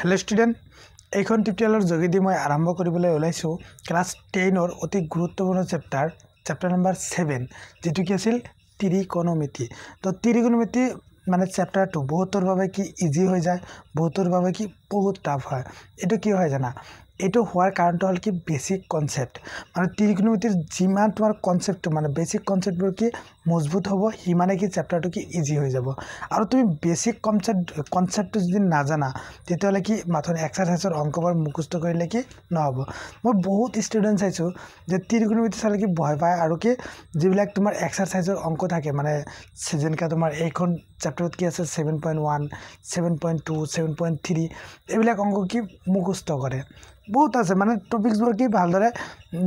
Hello' student এইখন টিউটৰিয়েলৰ যোগেদি মই আৰম্ভ কৰিবলৈ ওলাইছোঁ ক্লাছ টেনৰ অতি গুৰুত্বপূৰ্ণ চেপ্টাৰ চেপ্টাৰ নম্বৰ ছেভেন যিটো কি আছিল ত্ৰিকোণমিতি তো ত্ৰিকোণমিতি মানে চেপ্টাৰটো বহুতৰ বাবে কি ইজি হৈ যায় বহুতৰ বাবে কি বহুত টাফ হয় এইটো কি হয় জানা এইটো হোৱাৰ কাৰণটো হ'ল কি বেচিক কনচেপ্ট মানে ত্ৰিগনোমিটিৰ যিমান তোমাৰ কনচেপ্টটো মানে বেচিক কনচেপ্টবোৰ কি মজবুত হ'ব সিমানে কি চেপ্টাৰটো কি ইজি হৈ যাব আৰু তুমি বেচিক কনচেপ্ট কনচেপ্টটো যদি নাজানা তেতিয়াহ'লে কি মাথোন এক্সাৰচাইজৰ অংকবোৰ মুখস্থ কৰিলে কি নহ'ব মই বহুত ষ্টুডেণ্ট চাইছোঁ যে ত্ৰিগনোমিটি চালে কি ভয় পায় আৰু কি যিবিলাক তোমাৰ এক্সাৰচাইজৰ অংক থাকে মানে যেনেকৈ তোমাৰ এইখন চেপ্টাৰত কি আছে seven point one seven point two seven point three এইবিলাক অংক কি মুখস্থ কৰে বহুত আছে মানে টপিকছবোৰ কি ভালদৰে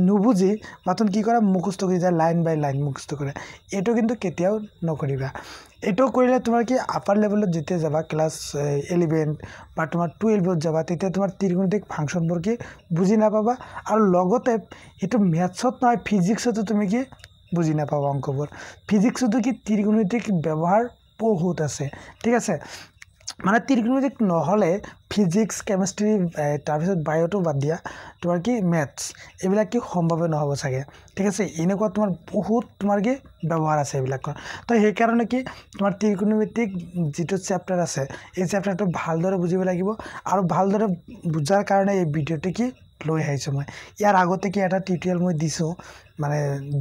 নুবুজি মাথোন কি কৰে মুখস্থ কৰি যায় লাইন বাই লাইন মুখস্থ কৰে এইটো কিন্তু কেতিয়াও নকৰিবা এইটো কৰিলে তোমাৰ কি আপাৰ লেভেলত যেতিয়া যাবা ক্লাছ ইলেভেন বা তোমাৰ টুৱেলভত যাবা তেতিয়া তোমাৰ ত্ৰিগুণিক ফাংচনবোৰ কি বুজি নাপাবা আৰু লগতে এইটো মেথছত নহয় ফিজিক্সতো তুমি কি বুজি নাপাবা অংকবোৰ ফিজিক্সতো কি ত্ৰিগুণিক ব্যৱহাৰ বহুত আছে ঠিক আছে মানে ত্ৰিগনমেটিক নহ'লে ফিজিক্স কেমেষ্ট্ৰি তাৰপিছত বায়'টো বাদ দিয়া তোমাৰ কি মেথছ এইবিলাক কি সম্ভৱে নহ'ব চাগে ঠিক আছে এনেকুৱা তোমাৰ বহুত তোমাৰ কি ব্যৱহাৰ আছে এইবিলাকৰ তো সেইকাৰণে কি তোমাৰ ত্ৰিগনমেটিক যিটো চেপ্টাৰ আছে এই চেপ্টাৰটো ভালদৰে বুজিব লাগিব আৰু ভালদৰে বুজাৰ কাৰণে এই ভিডিঅ'টো কি লৈ আহিছোঁ মই ইয়াৰ আগতে কি এটা টিউটৰিয়েল মই দিছোঁ মানে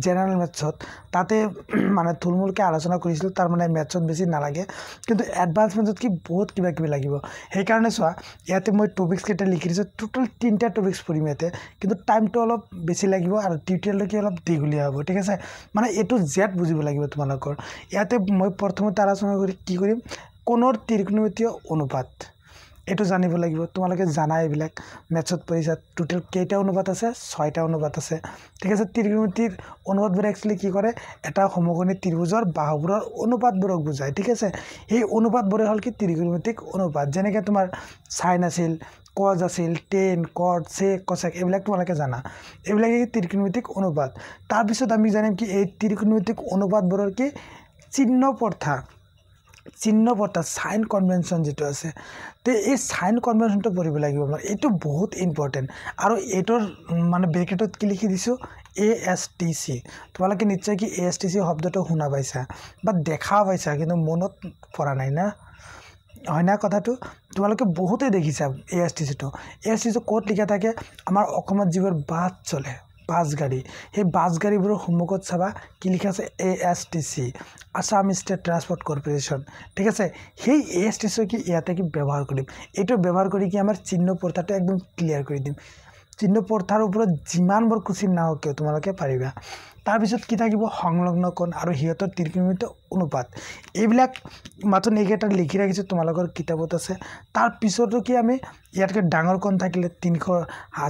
জেনেৰেল মেথছত তাতে মানে থুলমূলকৈ আলোচনা কৰিছিলোঁ তাৰ মানে মেথছত বেছি নালাগে কিন্তু এডভান্স মেথছত কি বহুত কিবা কিবি লাগিব সেইকাৰণে চোৱা ইয়াতে মই টপিকছকেইটা লিখি দিছোঁ টোটেল তিনিটা টপিক্স পঢ়িম ইয়াতে কিন্তু টাইমটো অলপ বেছি লাগিব আৰু টিউটৰিয়েলটো কি অলপ দীঘলীয়া হ'ব ঠিক আছে মানে এইটো জেট বুজিব লাগিব তোমালোকৰ ইয়াতে মই প্ৰথমতে আলোচনা কৰি কি কৰিম কোণৰ ত্ৰিকোণমিতীয় অনুপাত এইটো জানিব লাগিব তোমালোকে জানা এইবিলাক মেথছত পঢ়িছা টোটেল কেইটা অনুবাদ আছে ছয়টা অনুবাদ আছে ঠিক আছে ত্ৰিগুণমিতিৰ অনুবাদবোৰে একচুৱেলি কি কৰে এটা সমগণি ত্ৰিভুজৰ বাহুবোৰৰ অনুবাদবোৰক বুজায় ঠিক আছে সেই অনুবাদবোৰে হ'ল কি ত্ৰিগুণমিতিক অনুবাদ যেনেকৈ তোমাৰ চাইন আছিল কজ আছিল টেন কট চেক কচেক এইবিলাক তোমালোকে জানা এইবিলাকে কি ত্ৰিকোণমিতিক অনুবাদ তাৰপিছত আমি জানিম কি এই ত্ৰিকোণমিতিক অনুবাদবোৰৰ কি চিহ্ন প্ৰথা চিহ্নবৰ্তা চাইন কনভেনশ্যন যিটো আছে তে এই চাইন কনভেনশ্যনটো পঢ়িব লাগিব মানে এইটো বহুত ইম্পৰ্টেণ্ট আৰু এইটোৰ মানে ব্ৰেকেটত কি লিখি দিছোঁ এ এছ টি চি তোমালোকে নিশ্চয় কি এ এছ টি চি শব্দটো শুনা পাইছা বা দেখা পাইছা কিন্তু মনত পৰা নাই না হয় না কথাটো তোমালোকে বহুতেই দেখিছা এ এছ টি চিটো এ এছ টি চি ক'ত লিখা থাকে আমাৰ অসমত যিবোৰ বাট চলে বাছ গাড়ী সেই বাছ গাড়ীবোৰৰ সন্মুখত চাবা কি লিখা আছে A S T C Assam state transport corporation ঠিক আছে সেই এ এছ টি চি কি ইয়াতে কি ব্যৱহাৰ কৰিম এইটো ব্যৱহাৰ কৰি কি আমাৰ চিহ্ন প্ৰথাটো একদম ক্লিয়াৰ কৰি দিম চিহ্ন প্ৰথাৰ ওপৰত যিমানবোৰ কুচিম নাহক কিয় তোমালোকে পাৰিবা তাৰপিছত কি থাকিব সংলগ্ন সংলগ্নকৰণ আৰু সিহঁতৰ তিৰ্কিমিত অনুপাত এইবিলাক মাত্ৰ এইকেইটা লিখি ৰাখিছোঁ তোমালোকৰ কিতাপত আছে তাৰপিছতো কি আমি ইয়াতকৈ ডাঙৰ ডাঙৰকণ থাকিলে তিনিশ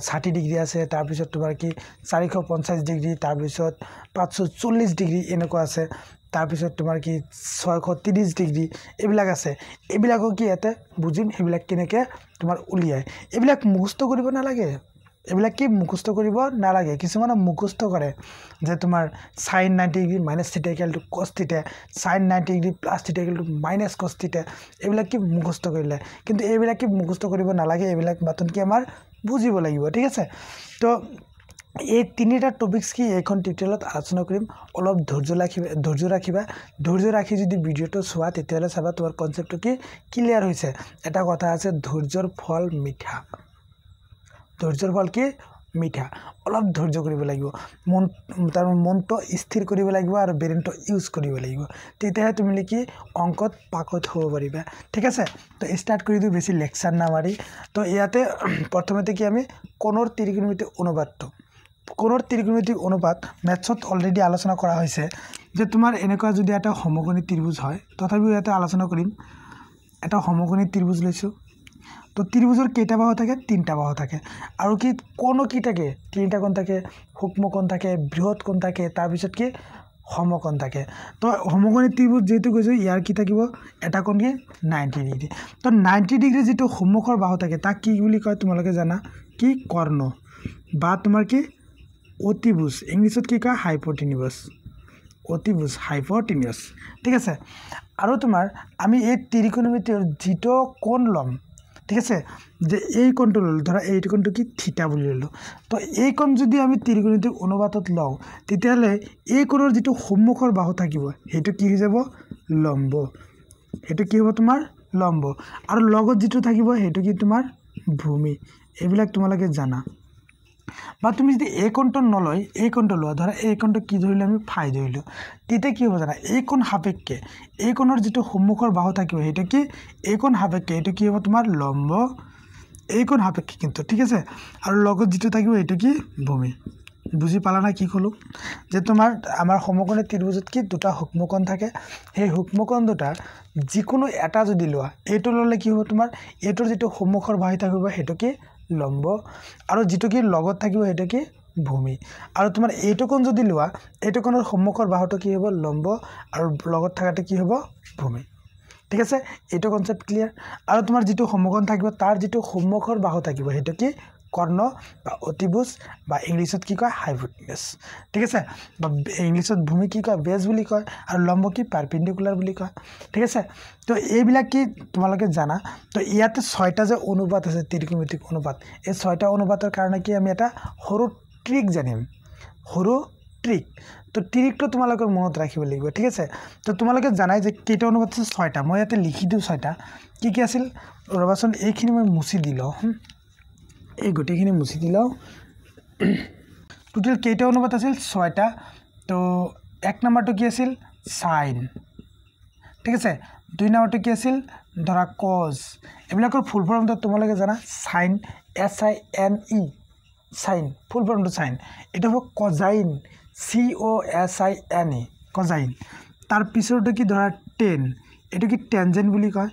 ষাঠি ডিগ্ৰী আছে তাৰপিছত তোমাৰ কি চাৰিশ পঞ্চাছ ডিগ্ৰী তাৰপিছত পাঁচশ চল্লিছ ডিগ্ৰী এনেকুৱা আছে তাৰপিছত তোমাৰ কি ছয়শ ত্ৰিছ ডিগ্ৰী এইবিলাক আছে এইবিলাকো কি ইয়াতে বুজিম সেইবিলাক কেনেকৈ তোমাৰ উলিয়াই এইবিলাক মুখস্থ কৰিব নালাগে এইবিলাক কি মুখস্থ কৰিব নালাগে কিছুমানে মুখস্থ কৰে যে তোমাৰ sign ninety degree minus cos কষ্টিতে চাইন নাইণ্টি ডিগ্ৰী প্লাছ থিটাকেলটো মাইনাছ কষ্টিতে এইবিলাক কি মুখস্থ কৰিলে কিন্তু এইবিলাক কি মুখস্থ কৰিব নালাগে এইবিলাক বাটন কি আমাৰ বুজিব লাগিব ঠিক আছে তো এই তিনিটা টপিক্স কি এইখন টিউটৰিয়েলত আলোচনা কৰিম অলপ ধৈৰ্য ৰাখিবা ধৈৰ্য ৰাখিবা ধৈৰ্য ৰাখি যদি ভিডিঅ'টো চোৱা তেতিয়াহ'লে চাবা তোমাৰ কনচেপ্টটো কি ক্লিয়াৰ হৈছে এটা কথা আছে ধৈৰ্যৰ ফল মিঠা ধৈৰ্যৰ ফল কি মিঠা অলপ ধৈৰ্য কৰিব লাগিব মন তাৰ মনটো স্থিৰ কৰিব লাগিব আৰু ব্ৰেইনটো ইউজ কৰিব লাগিব তেতিয়াহে তুমি নেকি অংকত পাকত হ'ব পাৰিবা ঠিক আছে তো ষ্টাৰ্ট কৰি দিওঁ বেছি লেকচাৰ নামাৰি তো ইয়াতে প্ৰথমতে কি আমি কোণৰ ত্ৰিকোণমিতিক অনুবাদটো কোণৰ ত্ৰিকোণমিতিক অনুবাদ মেথছত অলৰেডি আলোচনা কৰা হৈছে যে তোমাৰ এনেকুৱা যদি এটা সমগণী ত্ৰিভুজ হয় তথাপিও ইয়াতে আলোচনা কৰিম এটা সমগণী ত্ৰিভুজ লৈছোঁ তো ত্ৰিভুজৰ কেইটা বাহু থাকে তিনিটা বাহু থাকে আৰু কি কণো কি থাকে তিনিটা কোন থাকে সূক্ষ্ম সূক্ষ্মকণ থাকে বৃহৎ কোন থাকে তাৰপিছত কি সমকণ থাকে তো সমকণী ত্ৰিভুজ যিহেতু কৈছোঁ ইয়াৰ কি থাকিব এটা কণ কি নাইণ্টি ডিগ্ৰী তো নাইণ্টি ডিগ্ৰী যিটো সন্মুখৰ বাহু থাকে তাক কি বুলি কয় তোমালোকে জানা কি কৰ্ণ বা তোমাৰ কি অতিভুজ ইংলিছত কি কয় হাইপ'টিনিভাজ অতিভুজ হাইপ'টিনিয়াছ ঠিক আছে আৰু তোমাৰ আমি এই ত্ৰিকোণমিতিৰ যিটো কোন ল'ম ঠিক আছে যে এই কোণটো ল'লোঁ ধৰা এইটো কোণটো কি থিতা বুলি ল'লোঁ তো এই কোণ যদি আমি ত্ৰিগুণিটিক অনুবাদত লওঁ তেতিয়াহ'লে এই কোণৰ যিটো সন্মুখৰ বাহু থাকিব সেইটো কি হৈ যাব লম্ব সেইটো কি হ'ব তোমাৰ লম্ব আৰু লগত যিটো থাকিব সেইটো কি তোমাৰ ভূমি এইবিলাক তোমালোকে জানা বা তুমি যদি এই কণ্ঠ নলয় এই কণ্ঠ লোৱা ধৰা এই কণ্ঠ কি ধৰিলোঁ আমি ফাই ধৰিলোঁ তেতিয়া কি হ'ব জানা এইকণ সাপেক্ষে এইকণৰ যিটো সন্মুখৰ বাহু থাকিব সেইটো কি এইকণ সাপেক্ষে এইটো কি হ'ব তোমাৰ লম্ব এইকণ সাপেক্ষে কিন্তু ঠিক আছে আৰু লগত যিটো থাকিব সেইটো কি ভূমি বুজি পালা নাই কি ক'লোঁ যে তোমাৰ আমাৰ সমকোণে ত্ৰিভুজত কি দুটা সূক্ষ্মকণ থাকে সেই সূক্ষ্মকণ দুটা যিকোনো এটা যদি লোৱা এইটো ল'লে কি হ'ব তোমাৰ এইটোৰ যিটো সন্মুখৰ বাহি থাকিব সেইটো কি লম্ব আৰু যিটো কি লগত থাকিব সেইটো কি ভূমি আৰু তোমাৰ এইটো এইটোকোণ যদি লোৱা এইটো এইটোকোণৰ সন্মুখৰ বাহুটো কি হ'ব লম্ব আৰু লগত থকাটো কি হ'ব ভূমি ঠিক আছে এইটো কনচেপ্ট ক্লিয়াৰ আৰু তোমাৰ যিটো সন্মুখন থাকিব তাৰ যিটো সন্মুখৰ বাহু থাকিব সেইটো কি কৰ্ণ বা অতিভোজ বা ইংলিছত কি কয় হাইভুটিনেছ ঠিক আছে বা ইংলিছত ভূমি কি কয় বেজ বুলি কয় আৰু লম্ব কি পাৰপেণ্ডিকুলাৰ বুলি কয় ঠিক আছে তো এইবিলাক কি তোমালোকে জানা তো ইয়াতে ছয়টা যে অনুবাদ আছে ত্ৰিকোমিতিক অনুবাদ এই ছয়টা অনুবাদৰ কাৰণে কি আমি এটা সৰু ট্ৰিক জানিম সৰু ট্ৰিক তো ট্ৰিকটো তোমালোকৰ মনত ৰাখিব লাগিব ঠিক আছে তো তোমালোকে জানাই যে কেইটা অনুবাদ আছে ছয়টা মই ইয়াতে লিখি দিওঁ ছয়টা কি কি আছিল ৰ'বাচোন এইখিনি মই মুচি দিলোঁ এই গোটেইখিনি মুচি দিলাওঁ টোটেল কেইটা অনুবাদ আছিল ছয়টা তো এক নাম্বাৰটো কি আছিল চাইন ঠিক আছে দুই নম্বৰটো কি আছিল ধৰা কজ এইবিলাকৰ ফুল ফৰ্মটো তোমালোকে জানা sine S I N E sine full ফৰ্মটো চাইন এইটো হ'ব cosine C O' S I N E cosine তাৰপিছৰটো কি ধৰা টেন এইটো কি টেনজেন বুলি কয়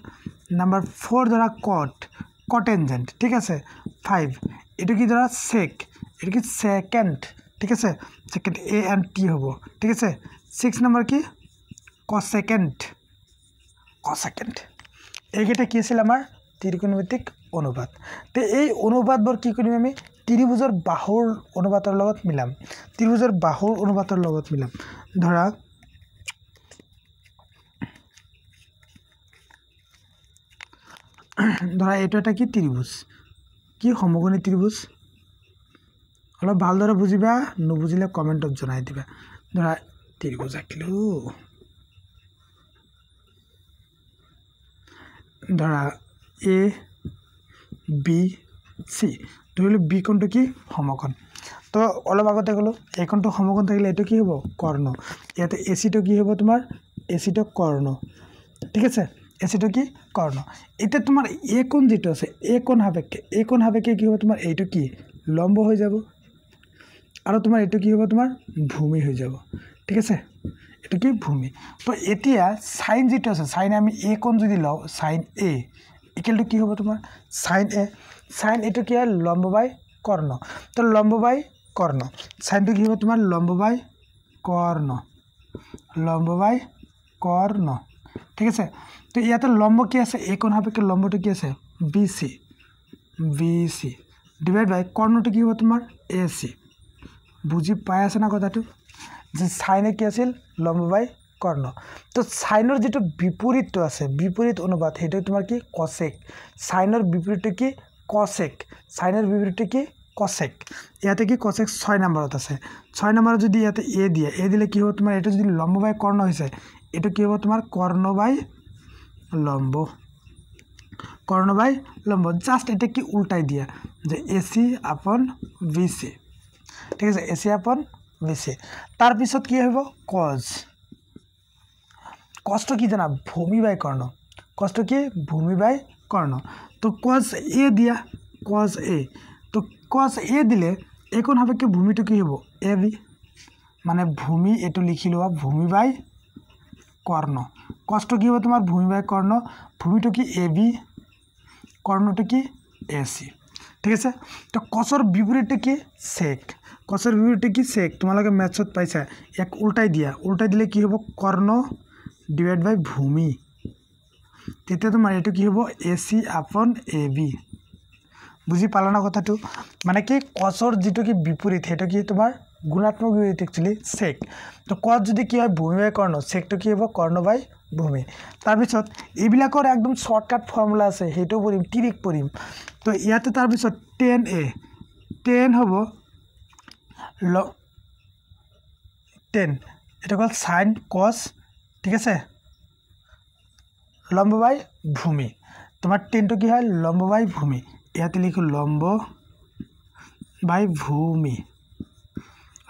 নাম্বাৰ ফ'ৰ ধৰা কট কটেনজেণ্ট ঠিক আছে ফাইভ এইটো কি ধৰা চেক এইটো কি ছেকেণ্ড ঠিক আছে ছেকেণ্ড এ এম টি হ'ব ঠিক আছে ছিক্স নম্বৰ কি ক ছেকেণ্ড ক ছেকেণ্ড এইকেইটা কি আছিল আমাৰ ত্ৰিকোণমিতিক অনুবাদ তে এই অনুবাদবোৰ কি কৰিম আমি ত্ৰিভুজৰ বাহুৰ অনুবাদৰ লগত মিলাম ত্ৰিভুজৰ বাহুৰ অনুবাদৰ লগত মিলাম ধৰা ধৰা এইটো এটা কি ত্ৰিভুজ কি সমগণী ত্ৰিভুজ অলপ ভালদৰে বুজিবা নুবুজিলে কমেণ্টত জনাই দিবা ধৰা ত্ৰিভুজ আঁকিলোঁ ধৰা এ বি চি ধৰিলোঁ বি কোণটো কি সমকণ তো অলপ আগতে ক'লোঁ এইখনটো সমকণ থাকিলে এইটো কি হ'ব কৰ্ণ ইয়াতে এ চিটো কি হ'ব তোমাৰ এ চিটো কৰ্ণ ঠিক আছে এসিটো কি কৰ্ণ এতিয়া তোমাৰ এ কোণ যিটো আছে এ কোণ সাপেক্ষে এ কোণ সাপেক্ষে কি হ'ব তোমাৰ এইটো কি লম্ব হৈ যাব আৰু তোমাৰ এইটো কি হ'ব তোমাৰ ভূমি হৈ যাব ঠিক আছে এইটো কি ভূমি তো এতিয়া চাইন যিটো আছে চাইন আমি এ কোণ যদি লওঁ চাইন এ একেলটো কি হ'ব তোমাৰ চাইন এ চাইন এইটো কি হয় লম্ব বাই কৰ্ণ তো লম্ব বাই কৰ্ণ চাইনটো কি হ'ব তোমাৰ লম্ব বাই কৰ্ণ লম্ব বাই কৰ্ণ ঠিক আছে তো ইয়াতে লম্ব কি আছে এ কোণ সাপেক্ষে লম্বটো কি আছে B C B C divide by কৰ্ণটো কি হ'ব তোমাৰ এ চি বুজি পাই আছে না কথাটো যে চাইনে কি আছিল লম্ব বাই কৰ্ণ তো চাইনৰ যিটো বিপৰীতটো আছে বিপৰীত অনুবাদ সেইটো তোমাৰ কি কচেক চাইনৰ বিপৰীতটো কি কচেক চাইনৰ বিপৰীতটো কি কচেক ইয়াতে কি কচেক ছয় নম্বৰত আছে ছয় নম্বৰত যদি ইয়াতে এ দিয়ে এ দিলে কি হ'ব তোমাৰ এইটো যদি লম্ব বাই কৰ্ণ হৈছে এইটো কি হ'ব তোমাৰ কৰ্ণ বাই লম্ব কর্ণ বাই লম্ব জাস্ট এটা কি উল্টাই দিয়া যে এসি আপন বিসি ঠিক আছে এসি আপন বিসি তারপর কি হব কজ কষ্ট কি জানা ভূমি বাই কর্ণ কষ্ট কি ভূমি বাই কর্ণ তো কজ এ দিয়া কজ এ তো কজ এ দিলে এখন হবে কি ভূমিটা কি হব এ বি মানে ভূমি এটু লিখি লওয়া ভূমি বাই কর্ণ কষ্ট কি হবে তোমার ভূমিবাহ কর্ণ ভূমিটা কি এ বি কর্ণটি কি এ সি ঠিক আছে তো কষর বিপরীতটি কি শেক কষর বিপরীতটি কি শেক তোমালে মেথত পাইছা এক উল্টাই দিয়া উল্টাই দিলে কি হব কর্ণ ডিভাইড বাই ভূমি তেতিয়া তোমার এটা কি হব এ সি আপন এ বি বুঝি পালা না কথাটা মানে কি কষর যেটা কি বিপরীত সেটা কি তোমার গুণাত্মক ইউনিট একচুয়ালি চেক তো কত যদি কি হয় ভূমি বাই কর্ণ চেকটো কি হ'ব কর্ণ বাই ভূমি তাৰপিছত এইবিলাকৰ একদম শ্বৰ্টকাট ফৰ্মুলা আছে সেইটো পঢ়িম ট্ৰিক পঢ়িম তো ইয়াতে তাৰপিছত টেন এ টেন হ'ব ল টেন এইটো হ'ল চাইন কছ ঠিক আছে লম্ব বাই ভূমি তোমাৰ টেনটো কি হয় লম্ব বাই ভূমি ইয়াতে লিখোঁ লম্ব বাই ভূমি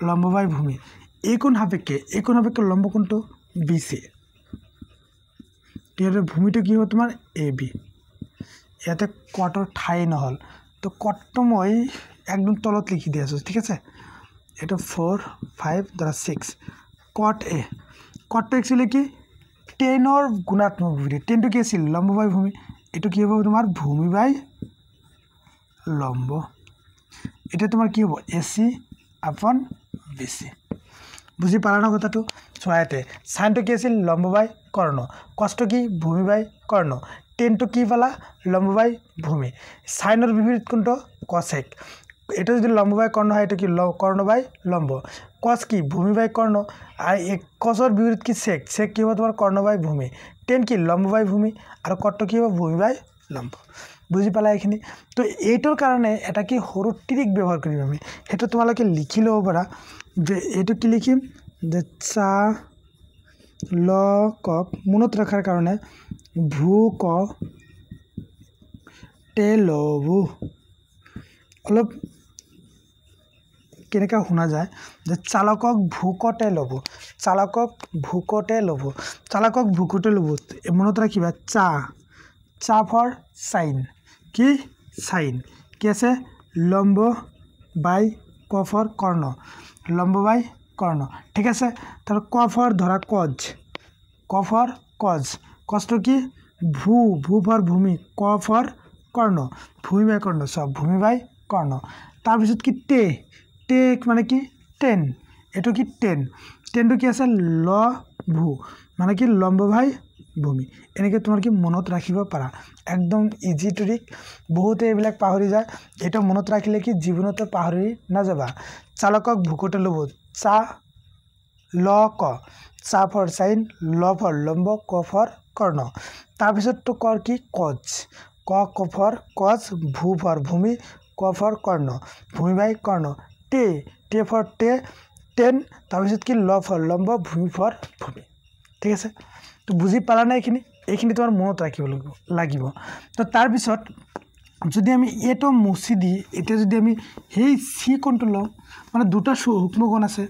লম্বভাৱে ভূমি এইকোণ সাপেক্ষে এইকোণ সাপেক্ষে লম্বকোণটো বি চি তেতিয়াহ'লে ভূমিটো কি হ'ব তোমাৰ এ বি ইয়াতে কোৱাৰ্টৰ ঠাই নহ'ল তো কোৱাৰ্টটো মই একদম তলত লিখি দি আছোঁ ঠিক আছে এইটো ফ'ৰ ফাইভ দ্বাৰা ছিক্স কোৱাৰ্ট এ কোৱাৰ্টটো একচুৱেলি কি টেনৰ গুণাত্মক ভূমি টেনটো কি আছিল লম্বভাৱে ভূমি এইটো কি হ'ব তোমাৰ ভূমি বাই লম্ব এতিয়া তোমাৰ কি হ'ব এ চি আপন বেছি বুজি পালা ন কথাটো চৰাইতে চাইনটো কি আছিল লম্ববাই কৰ্ণ কষ্ট কি ভূমি বাই কৰ্ণ টেনটো কি পালা লম্ববাই ভূমি চাইনৰ বিপৰীত কোনটো কচেক এইটো যদি লম্ববাই কৰ্ণ হয় এইটো কি ল কৰ্ণবাই লম্ব কচ কি ভূমি বাই কৰ্ণ আৰু এই কচৰ বিপৰীত কি চেক চেক কি হ'ব তোমাৰ কৰ্ণবাই ভূমি টেন কি লম্ববাই ভূমি আৰু কট্ট কি হ'ব ভূমি বাই লম্ব বুজি পালা এইখিনি তো এইটোৰ কাৰণে এটা কি সৰু ট্ৰিক ব্যৱহাৰ কৰিম আমি সেইটো তোমালোকে লিখি ল'ব পাৰা এইটো কি লিখিম যে চা ল কক মনত ৰখাৰ কাৰণে ভু ক টে ল অলপ কেনেকৈ শুনা যায় যে চালকক ভোকতে ল'ব চালকক ভোকতে ল'ব চালকক ভোকতে ল'ব মনত ৰাখিবা চাহ চাহ ফৰ চাইন কি চাইন কি আছে লম্ব বাই কফৰ কৰ্ণ লম্বাই কর্ণ ঠিক আছে তার কফর ধরা কজ কফর কজ কজটো কি ভু ভু ফর ভূমি কফর কর্ণ ভূমি বাই কর্ণ সব ভূমি বাই কর্ণ তারপর কি টে টেক মানে কি টেন এটো কি টেন টেনট কি আছে ল ভু মানে কি লম্বাই ভূমি এনেকে তোমার কি মনত রাখিব পারা একদম ইজি ট্রিক বহুতে এইবিল পাহরি যায় এটা মনত রাখলে কি জীবনত পাহরি না যাবা চালকক ভুকুত লব চা ল ক চা ফৰ চাইন ল ফৰ লম্ব ক ফৰ কৰ্ণ তাৰপিছততো কৰ কি কচ ক ক ফৰ কচ ভূ ফৰ ভূমি ক ফৰ কৰ্ণ ভূমি বাই কৰ্ণ টে টে ফৰ টে টেন তাৰপিছত কি ল ফৰ লম্ব ভূমি ফৰ ভূমি ঠিক আছে তো বুজি পালানে এইখিনি এইখিনি তোমাৰ মনত ৰাখিব লাগিব লাগিব তো তাৰপিছত যদি আমি এইটো মুচি দি এতিয়া যদি আমি সেই চি কোণটো লওঁ মানে দুটা সূক্ষ্মকণ আছে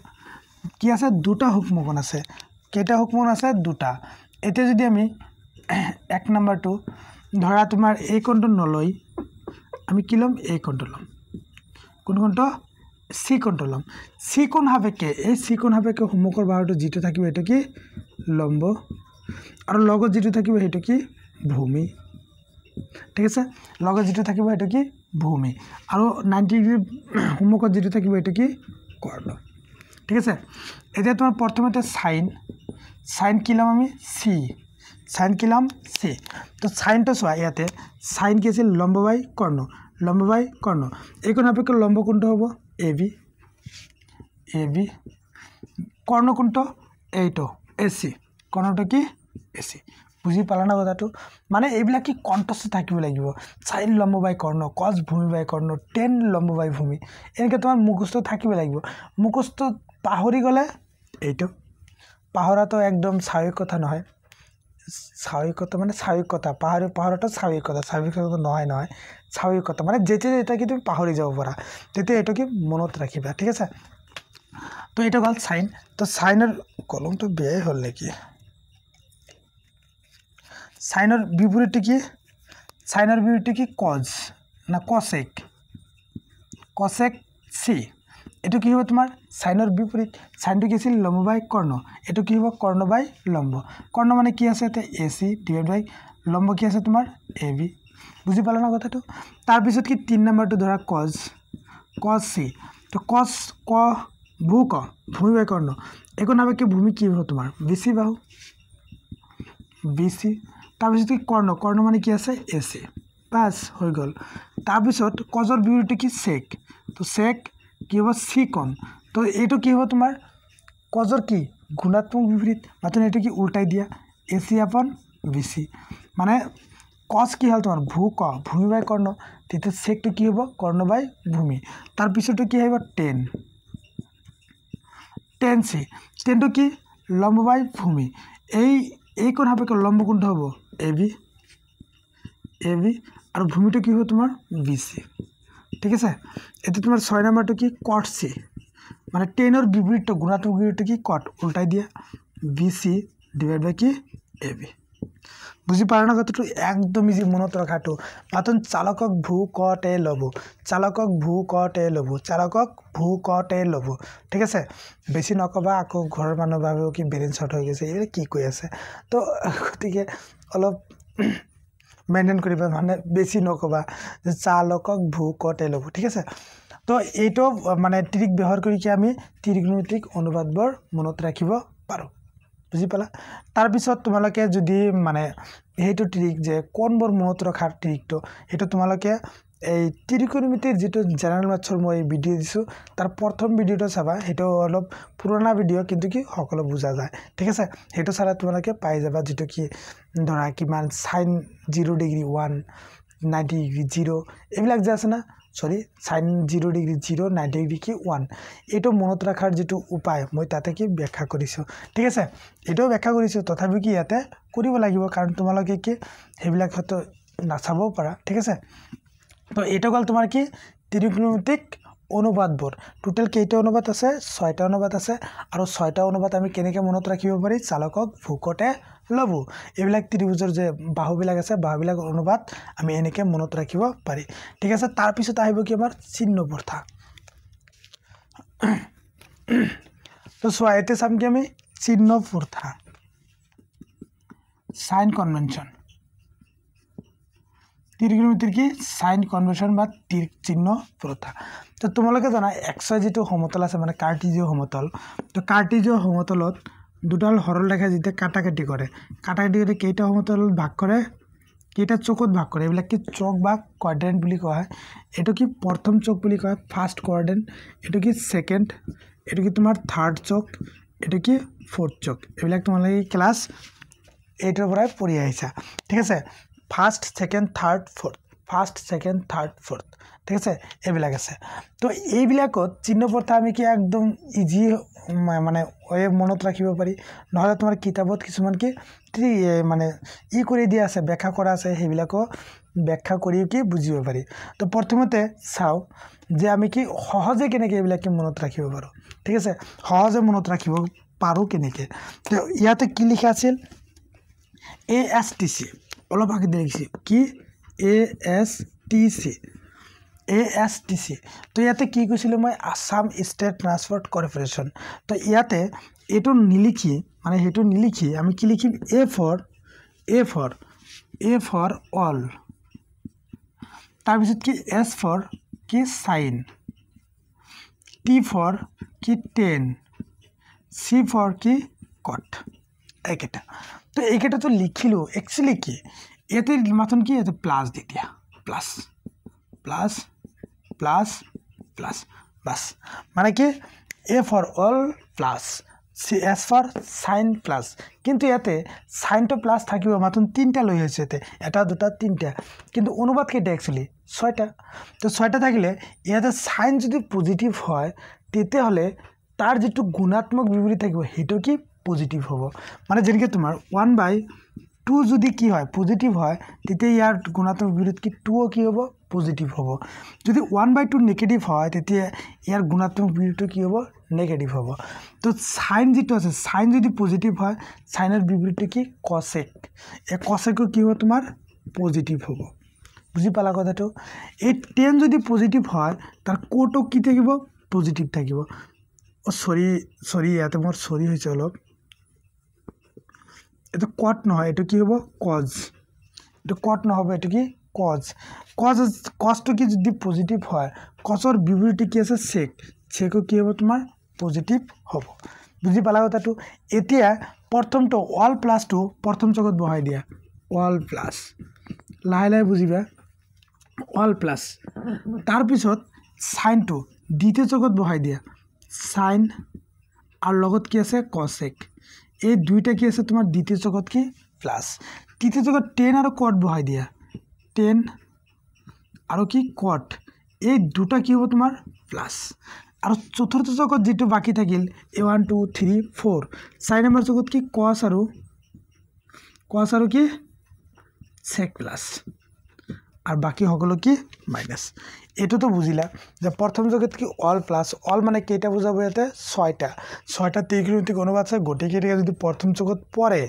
কি আছে দুটা সূক্ষ্মকণ আছে কেইটা সূক্ষ্মকণ আছে দুটা এতিয়া যদি আমি এক নম্বৰটো ধৰা তোমাৰ এই কণটো নলৈ আমি কি ল'ম এই কণটো ল'ম কোনখনটো চি কণটো ল'ম চি কণ সাপেক্ষে এই চি কণ সাপেক্ষে সন্মুখৰ বাৰটো যিটো থাকিব সেইটো কি লম্ব আৰু লগত যিটো থাকিব সেইটো কি ভূমি ঠিক আছে লগত যিটো থাকিব সেইটো কি ভূমি আৰু নাইণ্টি ডিগ্ৰী সন্মুখত যিটো থাকিব এইটো কি কৰ্ণ ঠিক আছে এতিয়া তোমাৰ প্ৰথমতে চাইন চাইন কি ল'ম আমি চি সাইন কিলাম লাম সি তো সাইনটা চোৱা ইয়াতে সাইন কি আছিল লম্ব বাই কৰ্ণ লম্ব বাই কৰ্ণ এইকণ সাপেক্ষে লম্ব কোনটো হ'ব এ বি এ বি কৰ্ণ এইটো এ চি কৰ্ণটো কি এ চি বুজি পালানে কথাটো মানে এইবিলাক কি কণ্ঠস্থ থাকিব লাগিব চাৰিন বাই কৰ্ণ কচ ভূমি বাই কৰ্ণ টেন লম্ববাই ভূমি এনেকৈ তোমাৰ মুখস্থ থাকিব লাগিব মুখস্থ পাহৰি গ'লে এইটো পাহৰাটো একদম স্বাভাৱিক কথা নহয় স্বাভাৱিকতা মানে স্বাভাৱিক কথা পাহৰি পাহৰাটো স্বাভাৱিক স্বাভাৱিকতা স্বাভাৱিকতা নহয় নহয় স্বাভাৱিক কথা মানে যেতিয়া যেতিয়া কি তুমি পাহৰি যাব পাৰা তেতিয়া এইটো কি মনত ৰাখিবা ঠিক আছে তো এইটো হ'ল চাইন তো চাইনৰ কলমটো বেয়াই হ'ল নেকি সাইনের বিপরীতটি কি সাইনের বিপরীতটি কি কজ না কসেক কসেক সি এটা কি হবো তোমার সাইনের বিপরীত সাইনটি কি আছে লম্ব বাই কর্ণ এটা কি হব কর্ণ বাই লম্ব কর্ণ মানে কি আছে এতে এ সি ডিভাইড বাই লম্ব কি আছে তোমার এ বি বুঝি পালো না কথাটো তারপর কি তিন নম্বরটা ধরা কজ কজ সি তো কস ক ভূ ক ভূমি বাই কর্ণ এখন আবার কি ভূমি কি হবো তোমার বিসি বাহু বিসি তাৰপিছত কি কৰ্ণ কৰ্ণ মানে কি আছে এছে পাছ হৈ গ'ল তাৰপিছত কজৰ বিহুটো কি চেক তো চেক কি হ'ব চিকণ তো এইটো কি হ'ব তোমাৰ কজৰ কি গুণাত্মক বিপৰীত মাথোন এইটো কি ওলটাই দিয়া A C upon B C মানে কচ কি হ'ল তোমাৰ ভূ ক ভূমি বাই কৰ্ণ তেতিয়া চেকটো কি হ'ব কৰ্ণ বাই ভূমি তাৰপিছতটো কি আহিব টেন টেন চি টেনটো কি লম্ব বাই ভূমি এই এইকণ সাপেক্ষে লম্বগুণ্ঠ হ'ব এবি এবি আৰু ভূমিটো কি হ'ব তোমাৰ বি চি ঠিক আছে এতিয়া তোমাৰ ছয় নম্বৰটো কি কট চি মানে টেনৰ বিপৰীত গুণাটো কি কট ওলটাই দিয়া বি চি ডিভাইড বাই কি এ বি বুজি পাৰা ন কথাটো একদম ইজি মনত ৰখাটো মাতোন চালকক ভূ কটে ল'ব চালকক ভূ কটে ল'ব চালকক ভূ কটে ল'ব ঠিক আছে বেছি নক'বা আকৌ ঘৰৰ মানুহভাৱেও কি বেলেঞ্চ শ্বৰ্ট হৈ গৈছে এইবিলাক কি কৈ আছে তো গতিকে অলপ মেইনটেইন কৰিবা মানে বেছি নক'বা চালকক ভোকতে ল'ব ঠিক আছে তো এইটো মানে ট্ৰিক ব্যৱহাৰ কৰি কি আমি ত্ৰিগনৈতিক অনুবাদবোৰ মনত ৰাখিব পাৰোঁ বুজি পালা তাৰপিছত তোমালোকে যদি মানে সেইটো ট্ৰিক যে কোনবোৰ মনত ৰখাৰ ট্ৰিকটো সেইটো তোমালোকে এই ত্ৰিকোণমিতিৰ যিটো জেনেৰেল মেথছৰ মই ভিডিঅ' দিছোঁ তাৰ প্ৰথম ভিডিঅ'টো চাবা সেইটো অলপ পুৰণা ভিডিঅ' কিন্তু কি সকলো বুজা যায় ঠিক আছে সেইটো চালে তোমালোকে পাই যাবা যিটো কি ধৰা কিমান sine zero' degree one ninety degree zero' এইবিলাক যে আছে না sorry sine zero' degree zero' ninety degree কি ওৱান এইটো মনত ৰখাৰ যিটো উপায় মই তাতে কি ব্যাখ্যা কৰিছোঁ ঠিক আছে এইটো ব্যাখ্যা কৰিছোঁ তথাপিও কি ইয়াতে কৰিব লাগিব কাৰণ তোমালোকে কি সেইবিলাক হয়তো নাচাবও পাৰা ঠিক আছে তো এইটো গ'ল তোমাৰ কি ত্ৰিগুণমিতিক অনুবাদবোৰ টোটেল কেইটা অনুবাদ আছে ছয়টা অনুবাদ আছে আৰু ছয়টা অনুবাদ আমি কেনেকৈ মনত ৰাখিব পাৰি চালকক ভোকতে ল'বো এইবিলাক ত্ৰিভুজৰ যে বাহুবিলাক আছে বাহুবিলাক অনুবাদ আমি এনেকৈ মনত ৰাখিব পাৰি ঠিক আছে তাৰপিছত আহিব কি আমাৰ চিহ্ন প্ৰথা তো চোৱা এতিয়া চাম কি আমি চিহ্ন প্ৰথা ছাইন কনভেনশ্যন ত্ৰিগ্ৰমিতিৰ কি চাইন কনভাৰ্চন বা তীৰ চিহ্ন প্ৰথা তো তোমালোকে জানা এক্সৱাই যিটো সমতল আছে মানে কাৰ্টিজীয় সমতল তো কাৰ্টিজীয় সমতলত দুডাল সৰলৰেখাই যেতিয়া কাটি কৰে কাটা কাটি কৰি কেইটা সমতলত ভাগ কৰে কেইটা চকুত ভাগ কৰে এইবিলাক কি চক বা কোৱাৰ্ডেণ্ট বুলি কোৱা হয় এইটো কি প্ৰথম চক বুলি কোৱা হয় ফাৰ্ষ্ট কোৱাৰ্ডেণ্ট এইটো কি ছেকেণ্ড এইটো কি তোমাৰ থাৰ্ড চক এইটো কি ফৰ্থ চক এইবিলাক তোমালোকে ক্লাছ এইটোৰ পৰাই পঢ়ি আহিছা ঠিক আছে first second third fourth first second third fourth ঠিক আছে এইবিলাক আছে তো এইবিলাকত চিহ্ন প্ৰথা আমি কি একদম ইজি মানে মনত ৰাখিব পাৰি নহ'লে তোমাৰ কিতাপত কিছুমান কি মানে ই কৰি দিয়া আছে ব্যাখ্যা কৰা আছে সেইবিলাকো ব্যাখ্যা কৰি কি বুজিব পাৰি তো প্ৰথমতে চাওঁ যে আমি কি সহজে কেনেকৈ এইবিলাক কি মনত ৰাখিব পাৰোঁ ঠিক আছে সহজে মনত ৰাখিব পাৰোঁ কেনেকৈ তো ইয়াতে কি লিখা আছিল এ এছ টি চি অলপ ಒಳಭಾಗದ কি A S T C A S T C তো ইয়াতে কি কৈছিলোঁ মই আসাম ষ্টেট ট্ৰান্সপৰ্ট কৰ্পৰেশ্যন তো ইয়াতে এইটো নিলিখি মানে সেইটো নিলিখি আমি কি লিখিম A for A for A for all তাৰপিছত কি এছ ফৰ কি চাইন টি ফৰ কি টেন চি ফৰ কি কট এইকেটা তো এইকেটা তো লিখিল एक्चुअली के এতে মাথন কি এতে প্লাস দি দিয়া প্লাস প্লাস প্লাস প্লাস বাস মানে কি A for all plus C S for sign plus কিন্তু এতে সাইনটা প্লাস থাকিব মাথোন তিনটা লই হয়েছে এতে এটা দুটা তিনটা কিন্তু অনুবাদ কেটে অ্যাকচুয়ালি ছয়টা তো ছয়টা থাকিলে ইয়াতে সাইন যদি পজিটিভ হয় তেতে হলে তার যেটু গুণাত্মক বিবৃতি থাকিব সেইটো কি পজিটিভ হ'ব মানে যেনেকৈ তোমাৰ ওৱান বাই টু যদি কি হয় পজিটিভ হয় তেতিয়া ইয়াৰ গুণাত্মক বিৰোধ কি টুও কি হ'ব পজিটিভ হ'ব যদি ওৱান বাই টু নেগেটিভ হয় তেতিয়া ইয়াৰ গুণাত্মক বিৰোধটো কি হ'ব নেগেটিভ হ'ব তো চাইন যিটো আছে চাইন যদি পজিটিভ হয় চাইনৰ বিৰোধটো কি কচেক এই কচেকো কি হ'ব তোমাৰ পজিটিভ হ'ব বুজি পালা কথাটো এই টেন যদি পজিটিভ হয় তাৰ ক'টো কি থাকিব পজিটিভ থাকিব অ' চৰি চৰি ইয়াতে মোৰ চৰি হৈছে অলপ এইটো কট নহয় এইটো কি হ'ব কজ এইটো কট নহ'ব এইটো কি কজ কজ কজটো কি যদি পজিটিভ হয় কজৰ বিবৃতি কি আছে চেক চেকো কি হ'ব তোমাৰ পজিটিভ হ'ব বুজি পালা কথাটো এতিয়া প্ৰথমটো ৱাল প্লাছটো প্ৰথম চকত বহাই দিয়া ৱাল প্লাছ লাহে লাহে বুজিবা ৱাল প্লাছ তাৰপিছত চাইনটো দ্বিতীয় চকত বহাই দিয়া চাইন আৰু লগত কি আছে কচেক এই দুইটা কি আছে তোমাৰ দ্বিতীয় জগত কি প্লাছ তৃতীয় জগত টেন আৰু কট বহাই দিয়া টেন আৰু কি কট এই দুটা কি হব তোমাৰ প্লাছ আৰু চতুৰ্থ জগত যিটো বাকী থাকিল এ ওৱান টু থ্ৰী ফ'ৰ চাৰি নম্বৰ জগত কি কস আৰু কস আৰু কি চেক প্লাছ আৰু বাকী সকলো কি মাইনাছ এইটোতো বুজিলা যে প্ৰথম যুগত কি অল প্লাছ অল মানে কেইটা বুজাব ইয়াতে ছয়টা ছয়টা ত্ৰিকোণমিতিক অনুবাদ আছে গোটেইকেইটা যদি প্ৰথম যুগত পৰে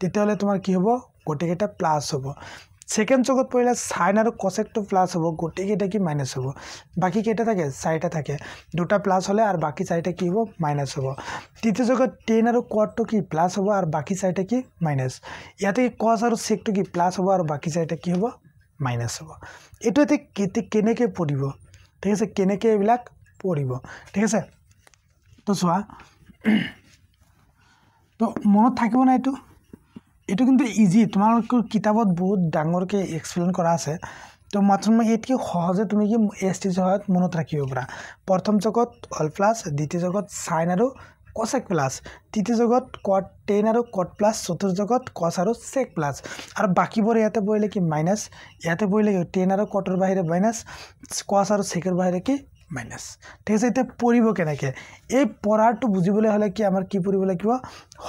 তেতিয়াহ'লে তোমাৰ কি হ'ব গোটেইকেইটা প্লাছ হ'ব ছেকেণ্ড যুগত পৰিলে ছাইন আৰু কচেকটো প্লাছ হ'ব গোটেইকেইটা কি মাইনাছ হ'ব বাকীকেইটা থাকে চাৰিটা থাকে দুটা প্লাছ হ'লে আৰু বাকী চাৰিটা কি হ'ব মাইনাছ হ'ব তৃতীয় যুগত টেন আৰু কোৱাৰটো কি প্লাছ হ'ব আৰু বাকী চাৰিটা কি মাইনাছ ইয়াতে কি কচ আৰু চেকটো কি প্লাছ হ'ব আৰু বাকী চাৰিটা কি হ'ব মাইনাস হ'ব এইটো এতিয়া কেতি কেনেকৈ পৰিব ঠিক আছে কেনেকৈ এইবিলাক পৰিব ঠিক আছে তো চোৱা তো মনত থাকিব নাই এইটো এইটো কিন্তু ইজি তোমালোকৰ কিতাপত বহুত ডাঙৰকৈ এক্সপ্লেইন কৰা আছে তো মাত্ৰ মই এইটোকে সহজে তুমি কি এছ টিৰ সহায়ত মনত ৰাখিব পাৰা প্ৰথম জগত অল প্লাছ দ্বিতীয় জগত চাইন আৰু কচেক প্লাছ তৃতীয় জগত কট টেন আর কট প্লাস চতুর্থ জগত কস আর সেক প্লাস আর বাকিবর ইয়াতে বইলে কি মাইনাস ইয়াতে বইলে টেন আর কটর বাইরে মাইনাস কস আর সেকের বাইরে কি মাইনাস ঠিক আছে এটা পড়ব কেন এই পড়াটা বুঝবলে হলে কি আমার কি পড়ব লাগবে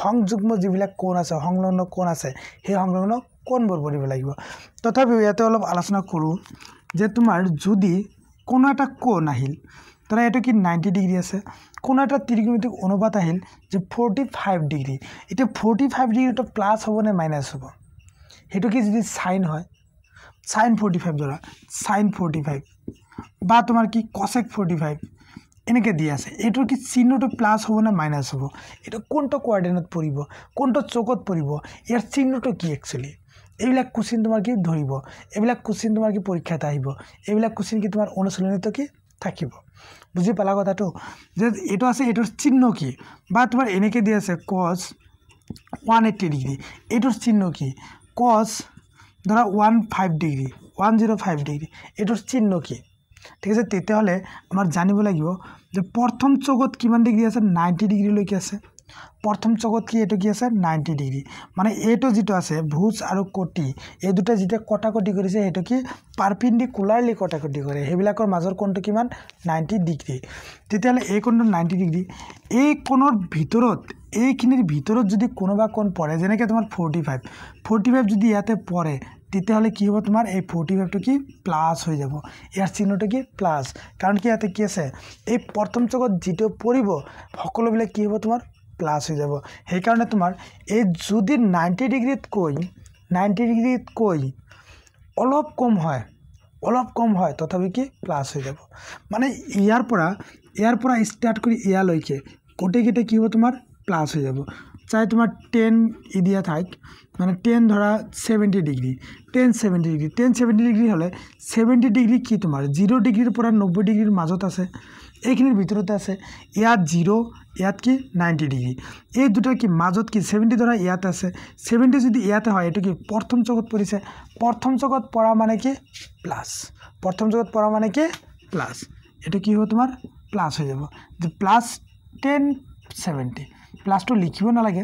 সংযুগ্ম যা কোণ আছে সংলগ্ন কোণ আছে সেই সংলগ্ন কোণবর পড়ব লাগবে তথাপিও ইয়াতে অল্প আলোচনা করো যে তোমার যদি কোনো একটা কোণ আহিল তাৰ এইটো কি নাইণ্টি ডিগ্ৰী আছে কোনো এটা ত্ৰিগুণমিতিক অনুপাত আহিল যে ফৰ্টি ফাইভ ডিগ্ৰী এতিয়া ফৰ্টি ফাইভ ডিগ্ৰীটো প্লাছ হ'ব নে মাইনাছ হ'ব সেইটো কি যদি চাইন হয় চাইন ফৰ্টি ফাইভ ধৰা চাইন ফৰ্টি ফাইভ বা তোমাৰ কি কচেক ফৰ্টি ফাইভ এনেকৈ দি আছে এইটোৰ কি চিহ্নটো প্লাছ হ'ব নে মাইনাছ হ'ব এইটো কোনটো কোৱাৰ্ডেনত পৰিব কোনটো চকত পৰিব ইয়াৰ চিহ্নটো কি একচুৱেলি এইবিলাক কুৱেশ্যন তোমাৰ কি ধৰিব এইবিলাক কুৱেশ্যন তোমাৰ কি পৰীক্ষাত আহিব এইবিলাক কুৱেশ্যন কি তোমাৰ অনুশীলনীটো কি থাকিব বুজি পালা কথাটো যে এইটো আছে এইটোৰ চিহ্ন কি বা তোমাৰ এনেকৈ দি আছে কচ ওৱান এইটি ডিগ্ৰী এইটোৰ চিহ্ন কি কচ ধৰা one five degree one zero' five degree এইটোৰ চিহ্ন কি ঠিক আছে তেতিয়াহ'লে আমাৰ জানিব লাগিব যে প্ৰথম চৌকত কিমান ডিগ্ৰী আছে নাইণ্টি ডিগ্ৰীলৈকে আছে প্ৰথম চকত কি এইটো কি আছে নাইণ্টি ডিগ্ৰী মানে এইটো যিটো আছে ভোজ আৰু কটি এই দুটাই যেতিয়া কটাকটি কৰিছে সেইটো কি পাৰ্পিণ্ডি কুলাৰলি কটাকটি কৰে সেইবিলাকৰ মাজৰ কোণটো কিমান নাইণ্টি ডিগ্ৰী তেতিয়াহ'লে এই কোণটো নাইণ্টি ডিগ্ৰী এই কোণৰ ভিতৰত এইখিনিৰ ভিতৰত যদি কোনোবা কোণ পৰে যেনেকৈ তোমাৰ ফৰ্টি ফাইভ ফৰ্টি ফাইভ যদি ইয়াতে পৰে তেতিয়াহ'লে কি হ'ব তোমাৰ এই ফৰ্টি ফাইভটো কি প্লাছ হৈ যাব ইয়াৰ চিহ্নটো কি প্লাছ কাৰণ কি ইয়াতে কি আছে এই প্ৰথম চকত যিটো পৰিব সকলোবিলাক কি হ'ব তোমাৰ প্লাস হয়ে যাব সেই কারণে তোমার এই যদি নাইনটি ডিগ্রিত কই নাইনটি ডিগ্রিত কই অলপ কম হয় অলপ কম হয় তথাপি কি প্লাস হয়ে যাব মানে ইয়ারপরা ইয়ারপরা স্টার্ট করে ইয়ালৈকে কোটে কেটে কি হব তোমার প্লাস হয়ে যাব চাই তোমার টেন ই দিয়া থাক মানে টেন ধরা seventy degree tan seventy degree tan seventy degree হলে সেভেন্টি ডিগ্রি কি তোমার জিরো ডিগ্রির পর নব্বই ডিগ্রির মাজত আছে এইখিনির ভিতরতে আছে ইয়াত জিরো ইয়াত কি নাইনটি ডিগ্রি এই দুটা কি মাজত কি সেভেন্টি ধরা ইয়াত আছে সেভেন্টি যদি ইয়াতে হয় এটা কি প্রথম চকত পড়েছে প্রথম চকত পড়া মানে কি প্লাস প্রথম চকত পড়া মানে কি প্লাস এটা কি হবে তোমার প্লাস হয়ে যাব যে প্লাস টেন সেভেন্টি প্লাসটো লিখিব নালাগে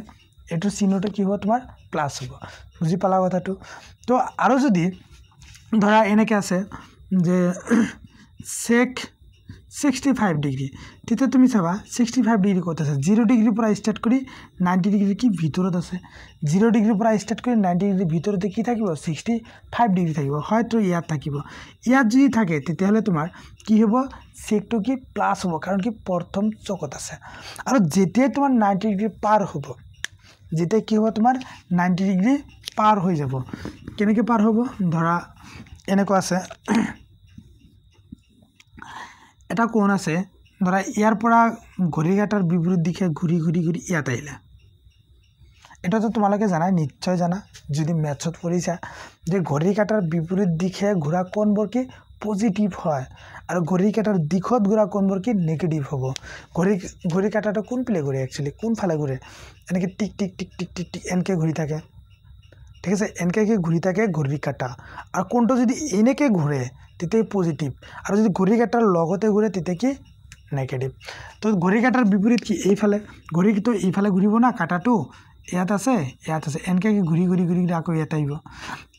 এইটো চিহ্নটো কি হ'ব তোমাৰ প্লাছ হ'ব বুজি পালা কথাটো তো আৰু যদি ধৰা এনেকৈ আছে যে চেক सिक्सटी फाइव डिग्री तथा तुम्हें चाबा सिक्सटी फाइव डिग्री कहते हैं जिरो डिग्री पर स्टार्ट कर नाइन्टी डिग्री की भर आसे जिरो डिग्री पर स्टार्ट कर नाइन्टी डिग्री भर कि सिक्सटी फाइव डिग्री थको इतना जी थे तुम कि हम सेकटो कि प्लास हम कारण कि प्रथम चकत आसे और जैसे तुम नाइन्टी डिग्री पार हम जैसे कि हम तुम नाइन्टी डिग्री पार हो जाने के पार हम धरा एनेकवा এটা কোণ আছে ধৰা ইয়াৰ পৰা কাটাৰ বিপৰীত দিশে ঘূৰি ঘূৰি ঘূৰি ইয়াত আহিলে এইটোতো তোমালোকে জানাই নিশ্চয় জানা যদি মেথছত পঢ়িছা যে ঘড়ী কাটাৰ বিপৰীত দিশে ঘূৰা কোনবোৰ কি পজিটিভ হয় আৰু ঘড়ী ঘড়ীকাটাৰ দিশত ঘূৰা কোনবোৰ কি নিগেটিভ হ'ব ঘড়ী ঘড়ী ঘড়ীকাটাটো কোনফালে ঘূৰে একচুৱেলি কোনফালে ঘূৰে এনেকৈ টিক টিক টিক টিক টিক টিক এনেকৈ ঘূৰি থাকে ঠিক আছে এনেকৈ ঘূৰি থাকে ঘড়ী কাটা আৰু কোনটো যদি এনেকৈ ঘূৰে তেতিয়াই পজিটিভ আৰু যদি ঘড়ীকেইটাৰ লগতে ঘূৰে তেতিয়া কি নেগেটিভ তো ঘড়ীকেইটাৰ বিপৰীত কি এইফালে ঘড়ীটো এইফালে ঘূৰিব না কাটাটো ইয়াত আছে ইয়াত আছে এনেকৈ কি ঘূৰি ঘূৰি ঘূৰি আকৌ ইয়াত আহিব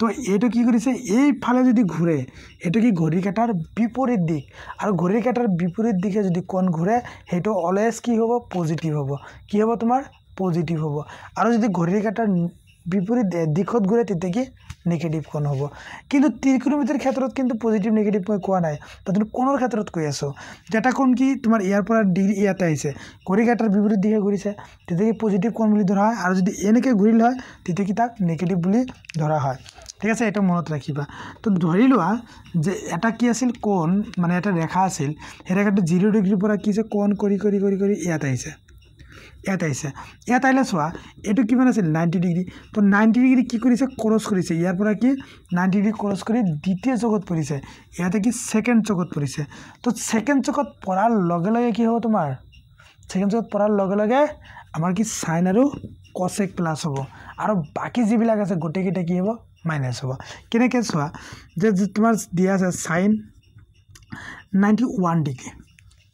তো এইটো কি কৰিছে এইফালে যদি ঘূৰে এইটো কি ঘড়ীকেইটাৰ বিপৰীত দিশ আৰু ঘড়ীকেইটাৰ বিপৰীত দিশে যদি কণ ঘূৰে সেইটো অলৱেজ কি হ'ব পজিটিভ হ'ব কি হ'ব তোমাৰ পজিটিভ হ'ব আৰু যদি ঘড়ীকেইটাৰ বিপৰীত দিশত ঘূৰে তেতিয়া কি নিগেটিভ কোণ হ'ব কিন্তু ত্ৰিকোণমিতিৰ ক্ষেত্ৰত কিন্তু পজিটিভ নিগেটিভ মই কোৱা নাই তুমি কোণৰ ক্ষেত্ৰত কৈ আছোঁ যে এটা কোণ কি তোমাৰ ইয়াৰ পৰা ডিগ্ৰী ইয়াতে আহিছে ঘৰিকাটাৰ বিপৰীত দিশে ঘূৰিছে তেতিয়া কি পজিটিভ কোণ বুলি ধৰা হয় আৰু যদি এনেকৈ ঘূৰি লয় তেতিয়া কি তাক নিগেটিভ বুলি ধৰা হয় ঠিক আছে এইটো মনত ৰাখিবা তো ধৰি লোৱা যে এটা কি আছিল কোণ মানে এটা ৰেখা আছিল সেই ৰেখাটো জিৰ' ডিগ্ৰীৰ পৰা কি হৈছে কোণ কৰি কৰি কৰি কৰি ইয়াত আহিছে ইয়াত আহিছে ইয়াত আহিলে চোৱা এইটো কিমান আছিল নাইণ্টি ডিগ্ৰী তো নাইণ্টি ডিগ্ৰী কি কৰিছে ক্ৰছ কৰিছে ইয়াৰ পৰা কি নাইণ্টি ডিগ্ৰী ক্ৰছ কৰি দ্বিতীয় চকত পৰিছে ইয়াতে কি ছেকেণ্ড চকত পৰিছে তো ছেকেণ্ড চকত পৰাৰ লগে লগে কি হ'ব তোমাৰ ছেকেণ্ড চকত পৰাৰ লগে লগে আমাৰ কি চাইন আৰু কচেক প্লাছ হ'ব আৰু বাকী যিবিলাক আছে গোটেইকেইটা কি হ'ব মাইনাছ হ'ব কেনেকৈ চোৱা যে তোমাৰ দিয়া আছে চাইন নাইণ্টি ওৱান ডিগ্ৰী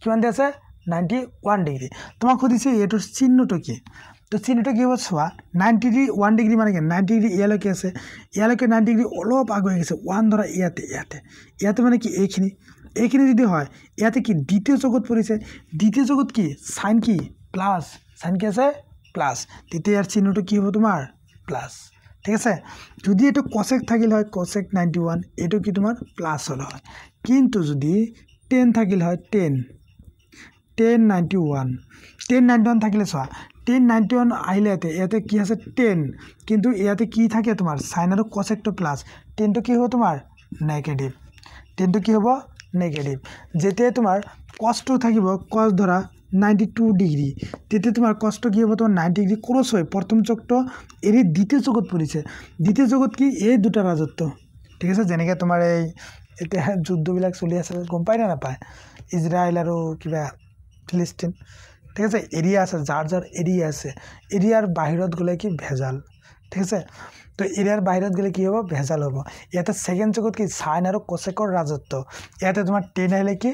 কিমান দিয়া আছে নাইনটি ওৱান ডিগ্ৰী তোমাক সুধিছে এইটোৰ চিহ্নটো কি তো চিহ্নটো কি হ'ব চোৱা নাইনটি ডিগ্ৰী ওৱান ডিগ্ৰী মানে কি নাইন ডিগ্ৰী ইয়ালৈকে আছে ইয়ালৈকে নাইন ডিগ্ৰী অলপ আগুৱাই গৈছে ওৱান ধৰা ইয়াতে ইয়াতে ইয়াতে মানে কি এইখিনি এইখিনি যদি হয় ইয়াতে কি দ্বিতীয় জগত পৰিছে দ্বিতীয় জগত কি চাইন কি প্লাছ চাইন কি আছে প্লাছ তেতিয়া ইয়াৰ চিহ্নটো কি হ'ব তোমাৰ প্লাছ ঠিক আছে যদি এইটো কচেক থাকিলে হয় কচেক নাইণ্টি ওৱান এইটো কি তোমাৰ প্লাছ হ'লে হয় কিন্তু যদি টেন থাকিলে হয় tan tan ninety one tan ninety one থাকিলে চোৱা টেন নাইণ্টি ওৱান আহিলে ইয়াতে ইয়াতে কি আছে টেন কিন্তু ইয়াতে কি থাকে তোমাৰ চাইন আৰু কচেকটো প্লাছ টেনটো কি হ'ব তোমাৰ নেগেটিভ টেনটো কি হ'ব নেগেটিভ যেতিয়া তোমাৰ কচটো থাকিব কচ ধৰা নাইণ্টি টু ডিগ্ৰী তেতিয়া তোমাৰ কচটো কি হ'ব তোমাৰ নাইণ্টি ডিগ্ৰী ক্ৰছ হয় প্ৰথম চকটো এৰি দ্বিতীয় চকত পৰিছে দ্বিতীয় চকত কি এই দুটা ৰাজত্ব ঠিক আছে যেনেকৈ তোমাৰ এই এতিয়া যুদ্ধবিলাক চলি আছে গম পায় নে নাপায় ইজৰাইল আৰু কিবা ফিলিষ্টিন ঠিক আছে এরিয়া আছে যার যার এরিয়া আছে এরিয়ার বাহিরত গেলে কি ভেজাল ঠিক আছে তো এরিয়ার বাহিরত গেলে কি হব ভেজাল হব ইয়াতে সেকেন্ড যুগত কি চাইন আর কোশেকর রাজত্ব ইয়াতে তোমার টেন আহলে কি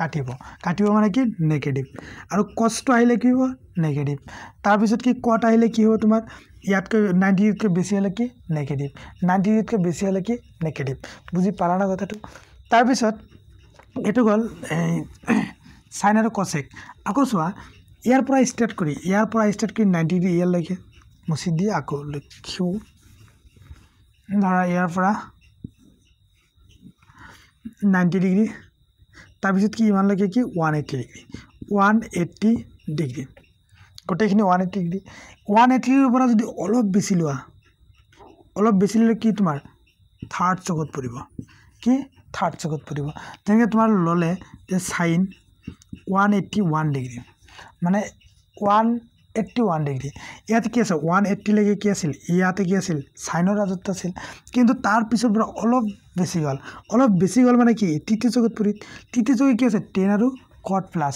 কাটিব কাটিব মানে কি নেগেটিভ আর কষ্ট আহলে কি হব নেগেটিভ তারপর কি কট আহলে কি হব তোমার ইয়াতকে নাইন্টিটকে বেশি হলে কি নেগেটিভ নাইন্টিটকে বেশি হলে কি নেগেটিভ বুঝি পালা না কথাটা তারপর এই হল চাইন আৰু কচেক আকৌ চোৱা ইয়াৰ পৰা ষ্টাৰ্ট কৰি ইয়াৰ পৰা ষ্টাৰ্ট কৰি নাইণ্টি ডিগ্ৰী ইয়াৰলৈকে মুচি দি আকৌ লক্ষ্য ধৰা ইয়াৰ পৰা নাইণ্টি ডিগ্ৰী তাৰপিছত কি ইমানলৈকে কি one eighty degree one eighty degree গোটেইখিনি ওৱান এইটি ডিগ্ৰী ওৱান এইটিৰ পৰা যদি অলপ বেছি লোৱা অলপ বেছি ল'লে কি তোমাৰ থাৰ্ড চকত পৰিব কি থাৰ্ড চকত পৰিব তেনেকৈ তোমাৰ ল'লে sine one eighty one degree মানে ওৱান এইটি ওৱান ডিগ্ৰী ইয়াত কি আছে ওৱান এইটিলৈকে কি আছিল ইয়াতে কি আছিল চাইনৰ ৰাজত্ব আছিল কিন্তু তাৰ পিছৰ পৰা অলপ বেছি গ'ল অলপ বেছি গ'ল মানে কি তৃতীয় যুগত পুৰিত তৃতীয় যুগে কি আছে টেন আৰু কট প্লাছ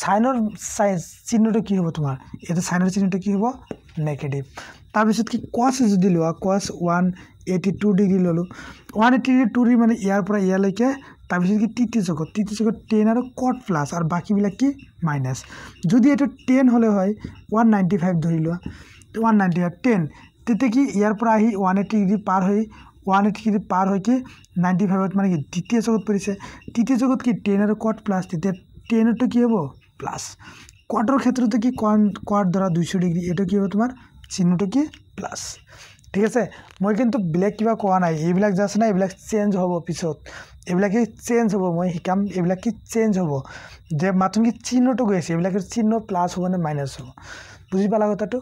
চাইনৰ চাই চিহ্নটো কি হ'ব তোমাৰ এইটো চাইনৰ চিহ্নটো কি হ'ব নেগেটিভ তাৰপিছত কি কছ যদি লোৱা cos one eighty two degree ললো one eighty degree two degree মানে ইয়াৰপৰা ইয়াৰলৈকে তাৰপিছত কি তৃতীয় চক তৃতীয় চকত টেন আৰু কট প্লাছ আৰু বাকীবিলাক কি মাইনাছ যদি এইটো টেন হ'লে হয় ওৱান নাইণ্টি ফাইভ ধৰি লোৱা ওৱান নাইণ্টি ফাইভ টেন তেতিয়া কি ইয়াৰপৰা আহি ওৱান এইটি ডিগ্ৰী পাৰ হৈ ওৱান এইটি ডিগ্ৰী পাৰ হৈ কি নাইণ্টি ফাইভত মানে কি দ্বিতীয় চকত পৰিছে তৃতীয় চকত কি টেন আৰু কট প্লাছ তেতিয়া টেনতো কি হ'ব প্লাছ কোৱাৰ্টৰ ক্ষেত্ৰতো কি কোৱাৰ কোৱাৰ দ্বাৰা দুইশ ডিগ্ৰী এইটো কি হ'ব তোমাৰ চিহ্নটো কি প্লাছ ঠিক আছে মই কিন্তু বেলেগ কিবা কোৱা নাই এইবিলাক জাষ্ট নাই এইবিলাক চেঞ্জ হ'ব পিছত এইবিলাক কি চেঞ্জ হ'ব মই শিকাম এইবিলাক কি চেঞ্জ হ'ব যে মাথোন কি চিহ্নটো গৈ আছে এইবিলাক চিহ্ন প্লাছ হ'ব নে মাইনাছ হ'ব বুজি পালা কথাটো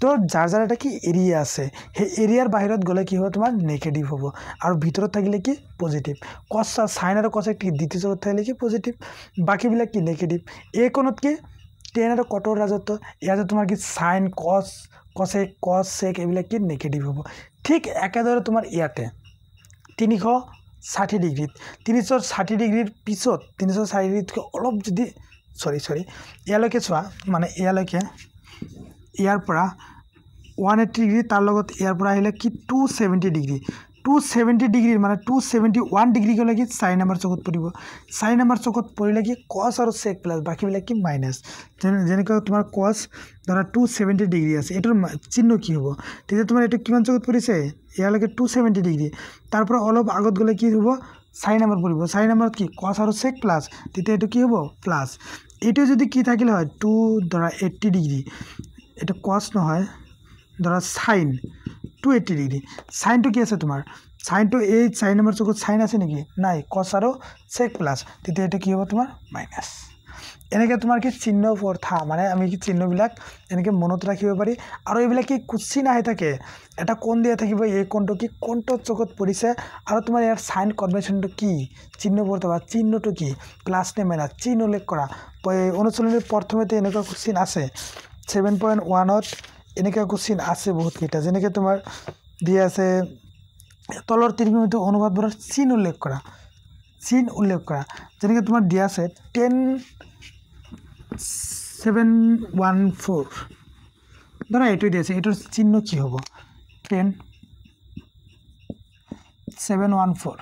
তো যাৰ যাৰ এটা কি এৰিয়া আছে সেই এৰিয়াৰ বাহিৰত গ'লে কি হ'ব তোমাৰ নিগেটিভ হ'ব আৰু ভিতৰত থাকিলে কি পজিটিভ কচ চাইন আৰু কচ কি দ্বিতীয় জগত থাকিলে কি পজিটিভ বাকীবিলাক কি নেগেটিভ এইকণত কি টেন আৰু কটৰ ৰাজত্ব ইয়াতে তোমাৰ কি চাইন কচ কচেক কচ চেক এইবিলাক কি নেগেটিভ হ'ব ঠিক একেদৰে তোমাৰ ইয়াতে তিনিশ ষাঠি ডিগ্ৰীত তিনিশ ষাঠি ডিগ্ৰীৰ পিছত তিনিশ ষাঠি ডিগ্ৰীতকৈ অলপ যদি চৰি চৰি ইয়ালৈকে চোৱা মানে ইয়ালৈকে ইয়াৰ পৰা ওৱান এইটি ডিগ্ৰী তাৰ লগত ইয়াৰ পৰা আহিলে কি two seventy degree two seventy ডিগ্ৰীৰ মানে টু ছেভেণ্টি ওৱান ডিগ্ৰীলৈকে চাৰি নম্বৰ চকত পৰিব চাৰি নম্বৰ চকত পৰিলে কি কছ আৰু চেক প্লাছ বাকীবিলাক কি মাইনাছ যেনেকুৱা তোমাৰ কছ ধৰা টু ছেভেণ্টি ডিগ্ৰী আছে এইটোৰ চিহ্ন কি হ'ব তেতিয়া তোমাৰ এইটো কিমান চকত পৰিছে ইয়ালৈকে টু ছেভেণ্টি ডিগ্ৰী তাৰ পৰা অলপ আগত গ'লে কি হ'ব চাৰি নম্বৰ পৰিব চাৰি নম্বৰত কি কছ আৰু চেক প্লাছ তেতিয়া এইটো কি হ'ব প্লাছ এইটো যদি কি থাকিলে হয় টু ধৰা এইট্টি ডিগ্ৰী এইটো কছ নহয় ধৰা চাইন টু এইটি ডিগ্রি সাইনটো কি আছে তোমার সাইনটো এই চারি নম্বর চকুত সাইন আছে নাকি নাই কস আর সেক প্লাস তো এটা কি হবো তোমার মাইনাস এনেকে তোমার কি চিহ্ন প্রথা মানে আমি কি চিহ্নবিল এনেকে মনত রাখব পারি আর এইবিল কি কুশ্চিন আহে থাকে এটা কোন দিয়ে থাকবে এই কোনটো কি কোনটো চকুত পড়িছে আর তোমার ইয়ার সাইন কনভেনশনটা কি চিহ্ন পড়তেবা চিহ্নটা কি প্লাস নে মাইনাস চিহ্ন উল্লেখ করা অনুশীলনের প্রথমেতে এনেকা কুশ্চিন আছে সেভেন পয়েন্ট ওয়ানত এনেকুৱা কুৱেশ্যন আছে বহুতকেইটা যেনেকৈ তোমাৰ দিয়া আছে তলৰ ত্ৰিভূমিটো অনুবাদবোৰত চিন উল্লেখ কৰা চিন উল্লেখ কৰা যেনেকৈ তোমাৰ দিয়া আছে টেন ছেভেন ওৱান ফ'ৰ ধৰা এইটোৱে দিয়া আছে এইটোৰ চিহ্ন কি হ'ব টেন ছেভেন ওৱান ফ'ৰ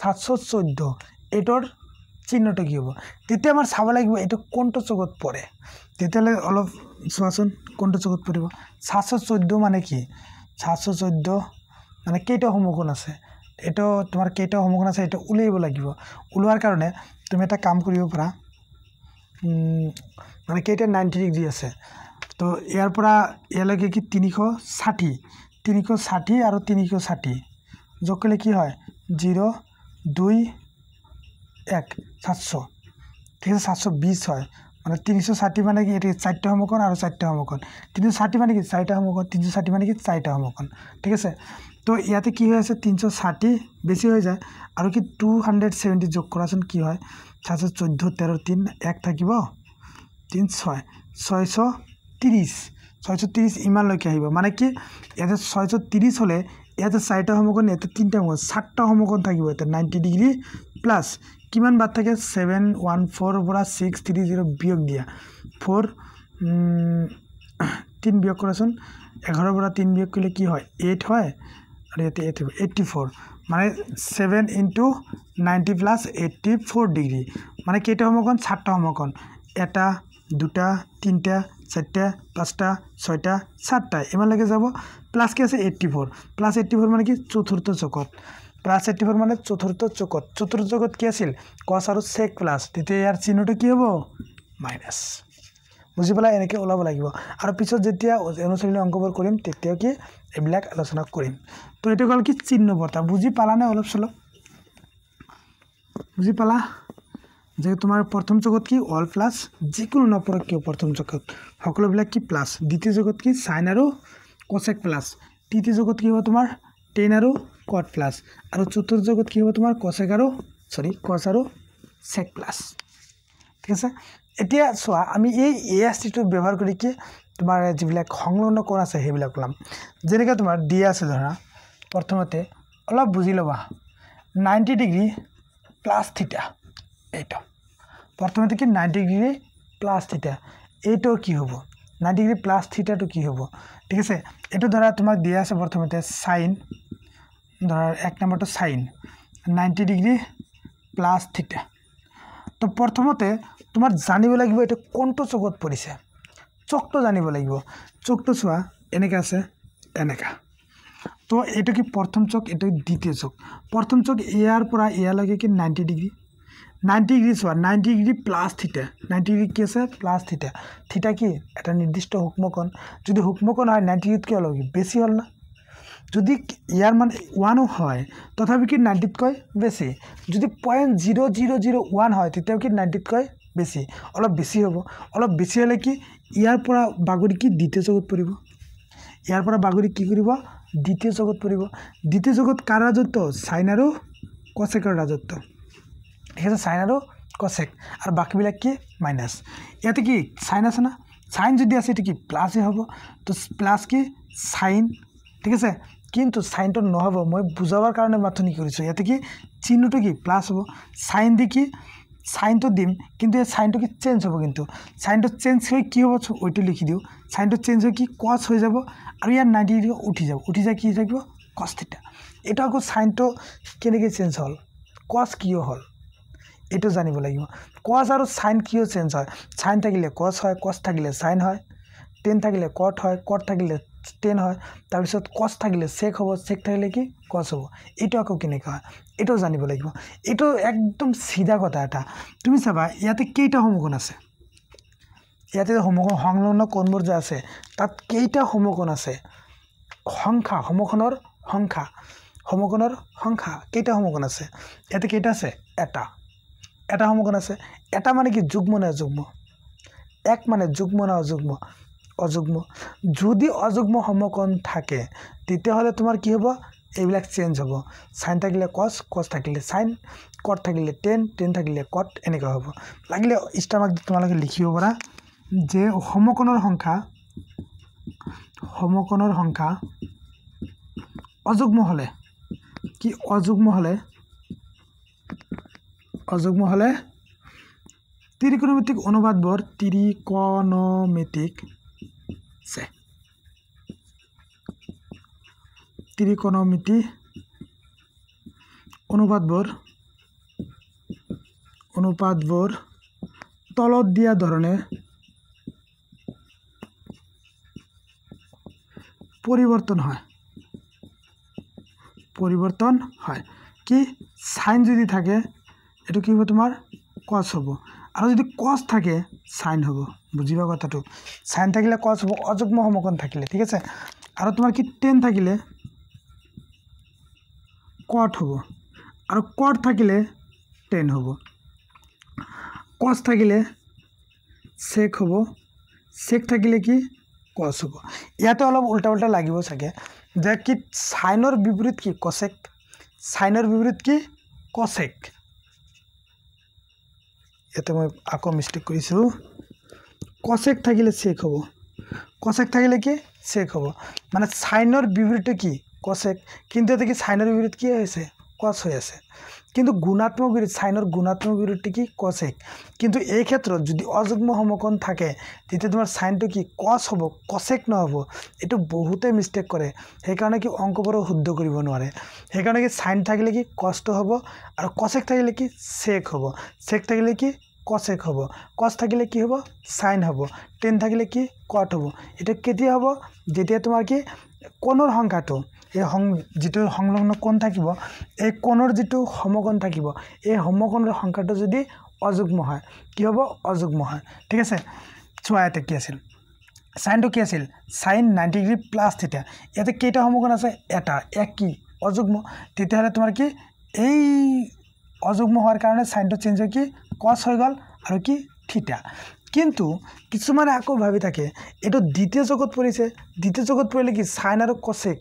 সাতশ চৈধ্য এইটোৰ চিহ্নটো কি হ'ব তেতিয়া আমাৰ চাব লাগিব এইটো কোনটো চকত পৰে তেতিয়াহ'লে অলপ চোৱাচোন কোনটো চকুত পৰিব চাৰিশ চৈধ্য মানে কি চাৰিশ চৈধ্য মানে কেইটা সমুখন আছে এইটো তোমাৰ কেইটা সমুখন আছে এইটো উলিয়াব লাগিব ওলোৱাৰ কাৰণে তুমি এটা কাম কৰিব পাৰা মানে কেইটা নাইণ্টি ডিগ্ৰী আছে তো ইয়াৰ পৰা ইয়ালৈকে কি তিনিশ ষাঠি তিনিশ ষাঠি আৰু তিনিশ ষাঠি য'ত ক'লে কি হয় জিৰ' দুই এক সাতশ ঠিক আছে সাতশ বিছ হয় মানে তিনিশ ষাঠি মানে কি চাৰিটা সমকণ আৰু চাৰিটা সমকণ তিনিশ ষাঠি মানে কি চাৰিটা সমকণ তিনিশ ষাঠি মানে কি চাৰিটা সমকণ ঠিক আছে তো ইয়াতে কি হৈ আছে তিনিশ ষাঠি বেছি হৈ যায় আৰু কি টু হাণ্ড্ৰেড ছেভেণ্টি যোগ কৰাচোন কি হয় চাৰিশ চৈধ্য তেৰ তিন এক থাকিব তিন ছয় ছয়শ ত্ৰিছ ছয়শ ত্ৰিছ ইমানলৈকে আহিব মানে কি ইয়াতে ছয়শ ত্ৰিছ হ'লে ইয়াতে চাৰিটা সমকোণ ইয়াতে তিনিটা সমকোণ চাৰিটা সমকণ থাকিব ইয়াতে নাইণ্টি ডিগ্ৰী প্লাছ কিমান বাট থাকে ছেভেন ওৱান ফ'ৰ পৰা ছিক্স থ্ৰী জিৰ' বিয়োগ দিয়া ফ'ৰ তিনি বিয়োগ কৰাচোন এঘাৰৰ পৰা তিনি বিয়োগ কৰিলে কি হয় এইট হয় আৰু ইয়াতে এইট এইট্টি ফ'ৰ মানে seven into ninety plus eighty four degree মানে কেইটা সমকণ চাৰিটা সমকণ এটা দুটা তিনিটা চাৰিটা পাঁচটা ছয়টা সাতটা ইমানলৈকে যাব প্লাছকৈ আছে eighty four plus eighty four মানে কি চতুৰ্থ চকত প্লাস এইটি ফোর মানে চতুর্থ চকত চতুর্থ চকত কি আছিল কস আর সেক প্লাস তৃতীয় ইয়ার চিহ্নটা কি হব মাইনাস বুঝি পেলায় এনেকে ওলাব লাগবে আর পিছত যেটা অনুশীলন অঙ্কবোর করিম তেতিয়া কি এইবিল আলোচনা করিম তো এটা গেল কি চিহ্ন বর্তা বুঝি পালা না অলপ সলপ বুঝি পালা যে তোমার প্রথম জগত কি অল প্লাস যিকোনো নপরক কেউ প্রথম জগত সকলবিল কি প্লাস দ্বিতীয় জগত কি সাইন আর কোসেক প্লাস তৃতীয় জগত কি হবো তোমার টেন আর কট প্লাস আর চতুর্যগত কি হবে তোমার কষ এগারো সরি কষ আর সেক প্লাস ঠিক আছে এটা চা আমি এই এ এস টিটু ব্যবহার করে কি তোমার যা সংলগ্ন কোণ আছে সেইবিল কলাম যে তোমার ডি আছে ধরা প্রথমতে অল্প বুঝি লবা নাইনটি ডিগ্রি প্লাস থিটা এইটা প্রথমতে কি নাইনটি ডিগ্রি প্লাস থিটা এইটো কি হব নাইনটি ডিগ্রি প্লাস থিটাটা কি হব ঠিক আছে এই ধরা তোমার দিয়া আছে প্রথমতে সাইন ধৰা এক নম্বৰটো sign ninety degree plus theta তো প্ৰথমতে তোমাৰ জানিব লাগিব এইটো কোনটো চকত পৰিছে চকটো জানিব লাগিব চকটো চোৱা এনেকৈ আছে এনেকা তো এইটো কি প্ৰথম চক এইটো দ্বিতীয় চক প্ৰথম চক ইয়াৰ পৰা ইয়ালৈকে কি নাইণ্টি ডিগ্ৰী নাইণ্টি ডিগ্ৰী চোৱা ninety degree plus theta ninety degree কি আছে প্লাছ থিতা থিতা কি এটা নিৰ্দিষ্ট সূক্ষ্মকণ যদি সূক্ষ্মকণ হয় নাইণ্টি ডিগ্ৰীত কি অলপ বেছি হ'ল না যদি ইয়াৰ মানে ওৱানো হয় তথাপি কি নাইণ্টিতকৈ বেছি যদি point zero' zero' zero' one হয় তেতিয়াও কি নাইণ্টিতকৈ বেছি অলপ বেছি হ'ব অলপ বেছি হ'লে কি ইয়াৰ পৰা বাগৰি কি দ্বিতীয় জগত পৰিব ইয়াৰ পৰা বাগৰি কি কৰিব দ্বিতীয় জগত পৰিব দ্বিতীয় জগত কাৰ ৰাজত্ব আৰু কচেকৰ ৰাজত্ব ঠিক আছে চাইন আৰু কচেক আৰু বাকীবিলাক কি মাইনাছ ইয়াতে কি চাইন আছে না চাইন যদি আছে এইটো কি প্লাছহে হ'ব তো প্লাছ কি চাইন ঠিক আছে কিন্তু চাইনটো নহ'ব মই বুজাবৰ কাৰণে মাথো নি কৰিছোঁ ইয়াতে কি চিহ্নটো কি প্লাছ হ'ব চাইন দি কি চাইনটো দিম কিন্তু এই চাইনটো কি চেঞ্জ হ'ব কিন্তু চাইনটো চেঞ্জ হৈ কি হ'ব ওইটো লিখি দিওঁ চাইনটো চেঞ্জ হৈ কি কছ হৈ যাব আৰু ইয়াৰ নাইণ্টি ডিগ্ৰী উঠি যাব উঠি যায় কি থাকিব কষ্টিটা এইটো আকৌ চাইনটো কেনেকৈ চেঞ্জ হ'ল কছ কিয় হ'ল এইটো জানিব লাগিব কছ আৰু চাইন কিয় চেঞ্জ হয় চাইন থাকিলে কছ হয় কছ থাকিলে চাইন হয় টেন থাকিলে কট হয় কট থাকিলে টেন হয় তাৰপিছত কচ থাকিলে চেক হ'ব চেক থাকিলে কি কচ হ'ব এইটো আকৌ কেনেকুৱা হয় এইটো জানিব লাগিব এইটো একদম চিধা কথা এটা তুমি চাবা ইয়াতে কেইটা সমুখণ আছে ইয়াতে সমুখণ সংলগ্ন কণবোৰ যে আছে তাত কেইটা সমুখণ আছে সংখ্যা সমুখণৰ সংখ্যা সমুখণৰ সংখ্যা কেইটা সমুখণ আছে ইয়াতে কেইটা আছে এটা এটা সমুখণ আছে এটা মানে কি যুগ্ম নে অযুগ্ম এক মানে যুগ্ম নে অযুগ্ম যদি অযুগ্ম সমকণ থাকে তেতিয়াহ'লে তোমাৰ কি হ'ব এইবিলাক চেঞ্জ হ'ব চাইন থাকিলে কচ কচ থাকিলে চাইন কট থাকিলে টেন টেন থাকিলে কট এনেকুৱা হ'ব লাগিলে ষ্টামাক তোমালোকে লিখিব পৰা যে সমকণৰ সংখ্যা সমকণৰ সংখ্যা অযুগ্ম হ'লে কি অযুগ্ম হ'লে অযুগ্ম হ'লে ত্ৰিকোণমিতিক অনুবাদবোৰ ত্ৰিকণমিতিক হচ্ছে ত্রিকোণমিতি অনুপাতবোর অনুপাতবোর তলত দিয়া ধরনে পরিবর্তন হয় পরিবর্তন হয় কি সাইন যদি থাকে এটা কি হবে তোমার কস হব আর যদি কস থাকে সাইন হব বুজিবা কথাটো চাইন থাকিলে কচ হ'ব অযুগ্ম সমকণ থাকিলে ঠিক আছে আৰু তোমাৰ কি টেন থাকিলে কট হ'ব আৰু কট থাকিলে টেন হ'ব কচ থাকিলে চেক হ'ব চেক থাকিলে কি কচ হ'ব ইয়াতে অলপ উল্টা উল্টা লাগিব চাগে যে কি চাইনৰ বিপৰীত কি কচেক চাইনৰ বিপৰীত কি কচেক ইয়াতে মই আকৌ মিষ্টেক কৰিছোঁ কচেক থাকিলে চেক হ'ব কচেক থাকিলে কি চেক হ'ব মানে চাইনৰ বিপৰীতটো কি কচেক কিন্তু এতিয়া কি চাইনৰ বিপৰীত কি হৈছে কচ হৈ আছে কিন্তু গুণাত্মক বিৰোধ চাইনৰ গুণাত্মক বিৰোধটো কি কচেক কিন্তু এই ক্ষেত্ৰত যদি অযুগ্ম সমকণ থাকে তেতিয়া তোমাৰ চাইনটো কি কচ হ'ব কচেক নহ'ব এইটো বহুতে মিষ্টেক কৰে সেইকাৰণে কি অংকবোৰ শুদ্ধ কৰিব নোৱাৰে সেইকাৰণে কি চাইন থাকিলে কি কষ্ট হ'ব আৰু কচেক থাকিলে কি চেক হ'ব চেক থাকিলে কি কচ এক হ'ব কচ থাকিলে কি হ'ব চাইন হ'ব টেন থাকিলে কি কট হ'ব এতিয়া কেতিয়া হ'ব যেতিয়া তোমাৰ কি কোণৰ সংখ্যাটো এই সং যিটো সংলগ্ন কোণ থাকিব এই কোণৰ যিটো সমকোণ থাকিব এই সমকোণৰ সংখ্যাটো যদি অযুগ্ম হয় কি হ'ব অযুগ্ম হয় ঠিক আছে চোৱা ইয়াতে কি আছিল চাইনটো কি আছিল চাইন নাইণ্টি ডিগ্ৰী প্লাছ তেতিয়া ইয়াতে কেইটা সমকোণ আছে এটা এক কি অযুগ্ম তেতিয়াহ'লে তোমাৰ কি এই অযুগ্ম হওয়ার কারণে সাইনটো চেঞ্জ হয় কি কস হয়ে গল আর কি থিটা কিন্তু কিছু আকৌ ভাবি থাকে এটো দ্বিতীয় জগত পড়েছে দ্বিতীয় জগত পড়লে কি সাইন আর কসে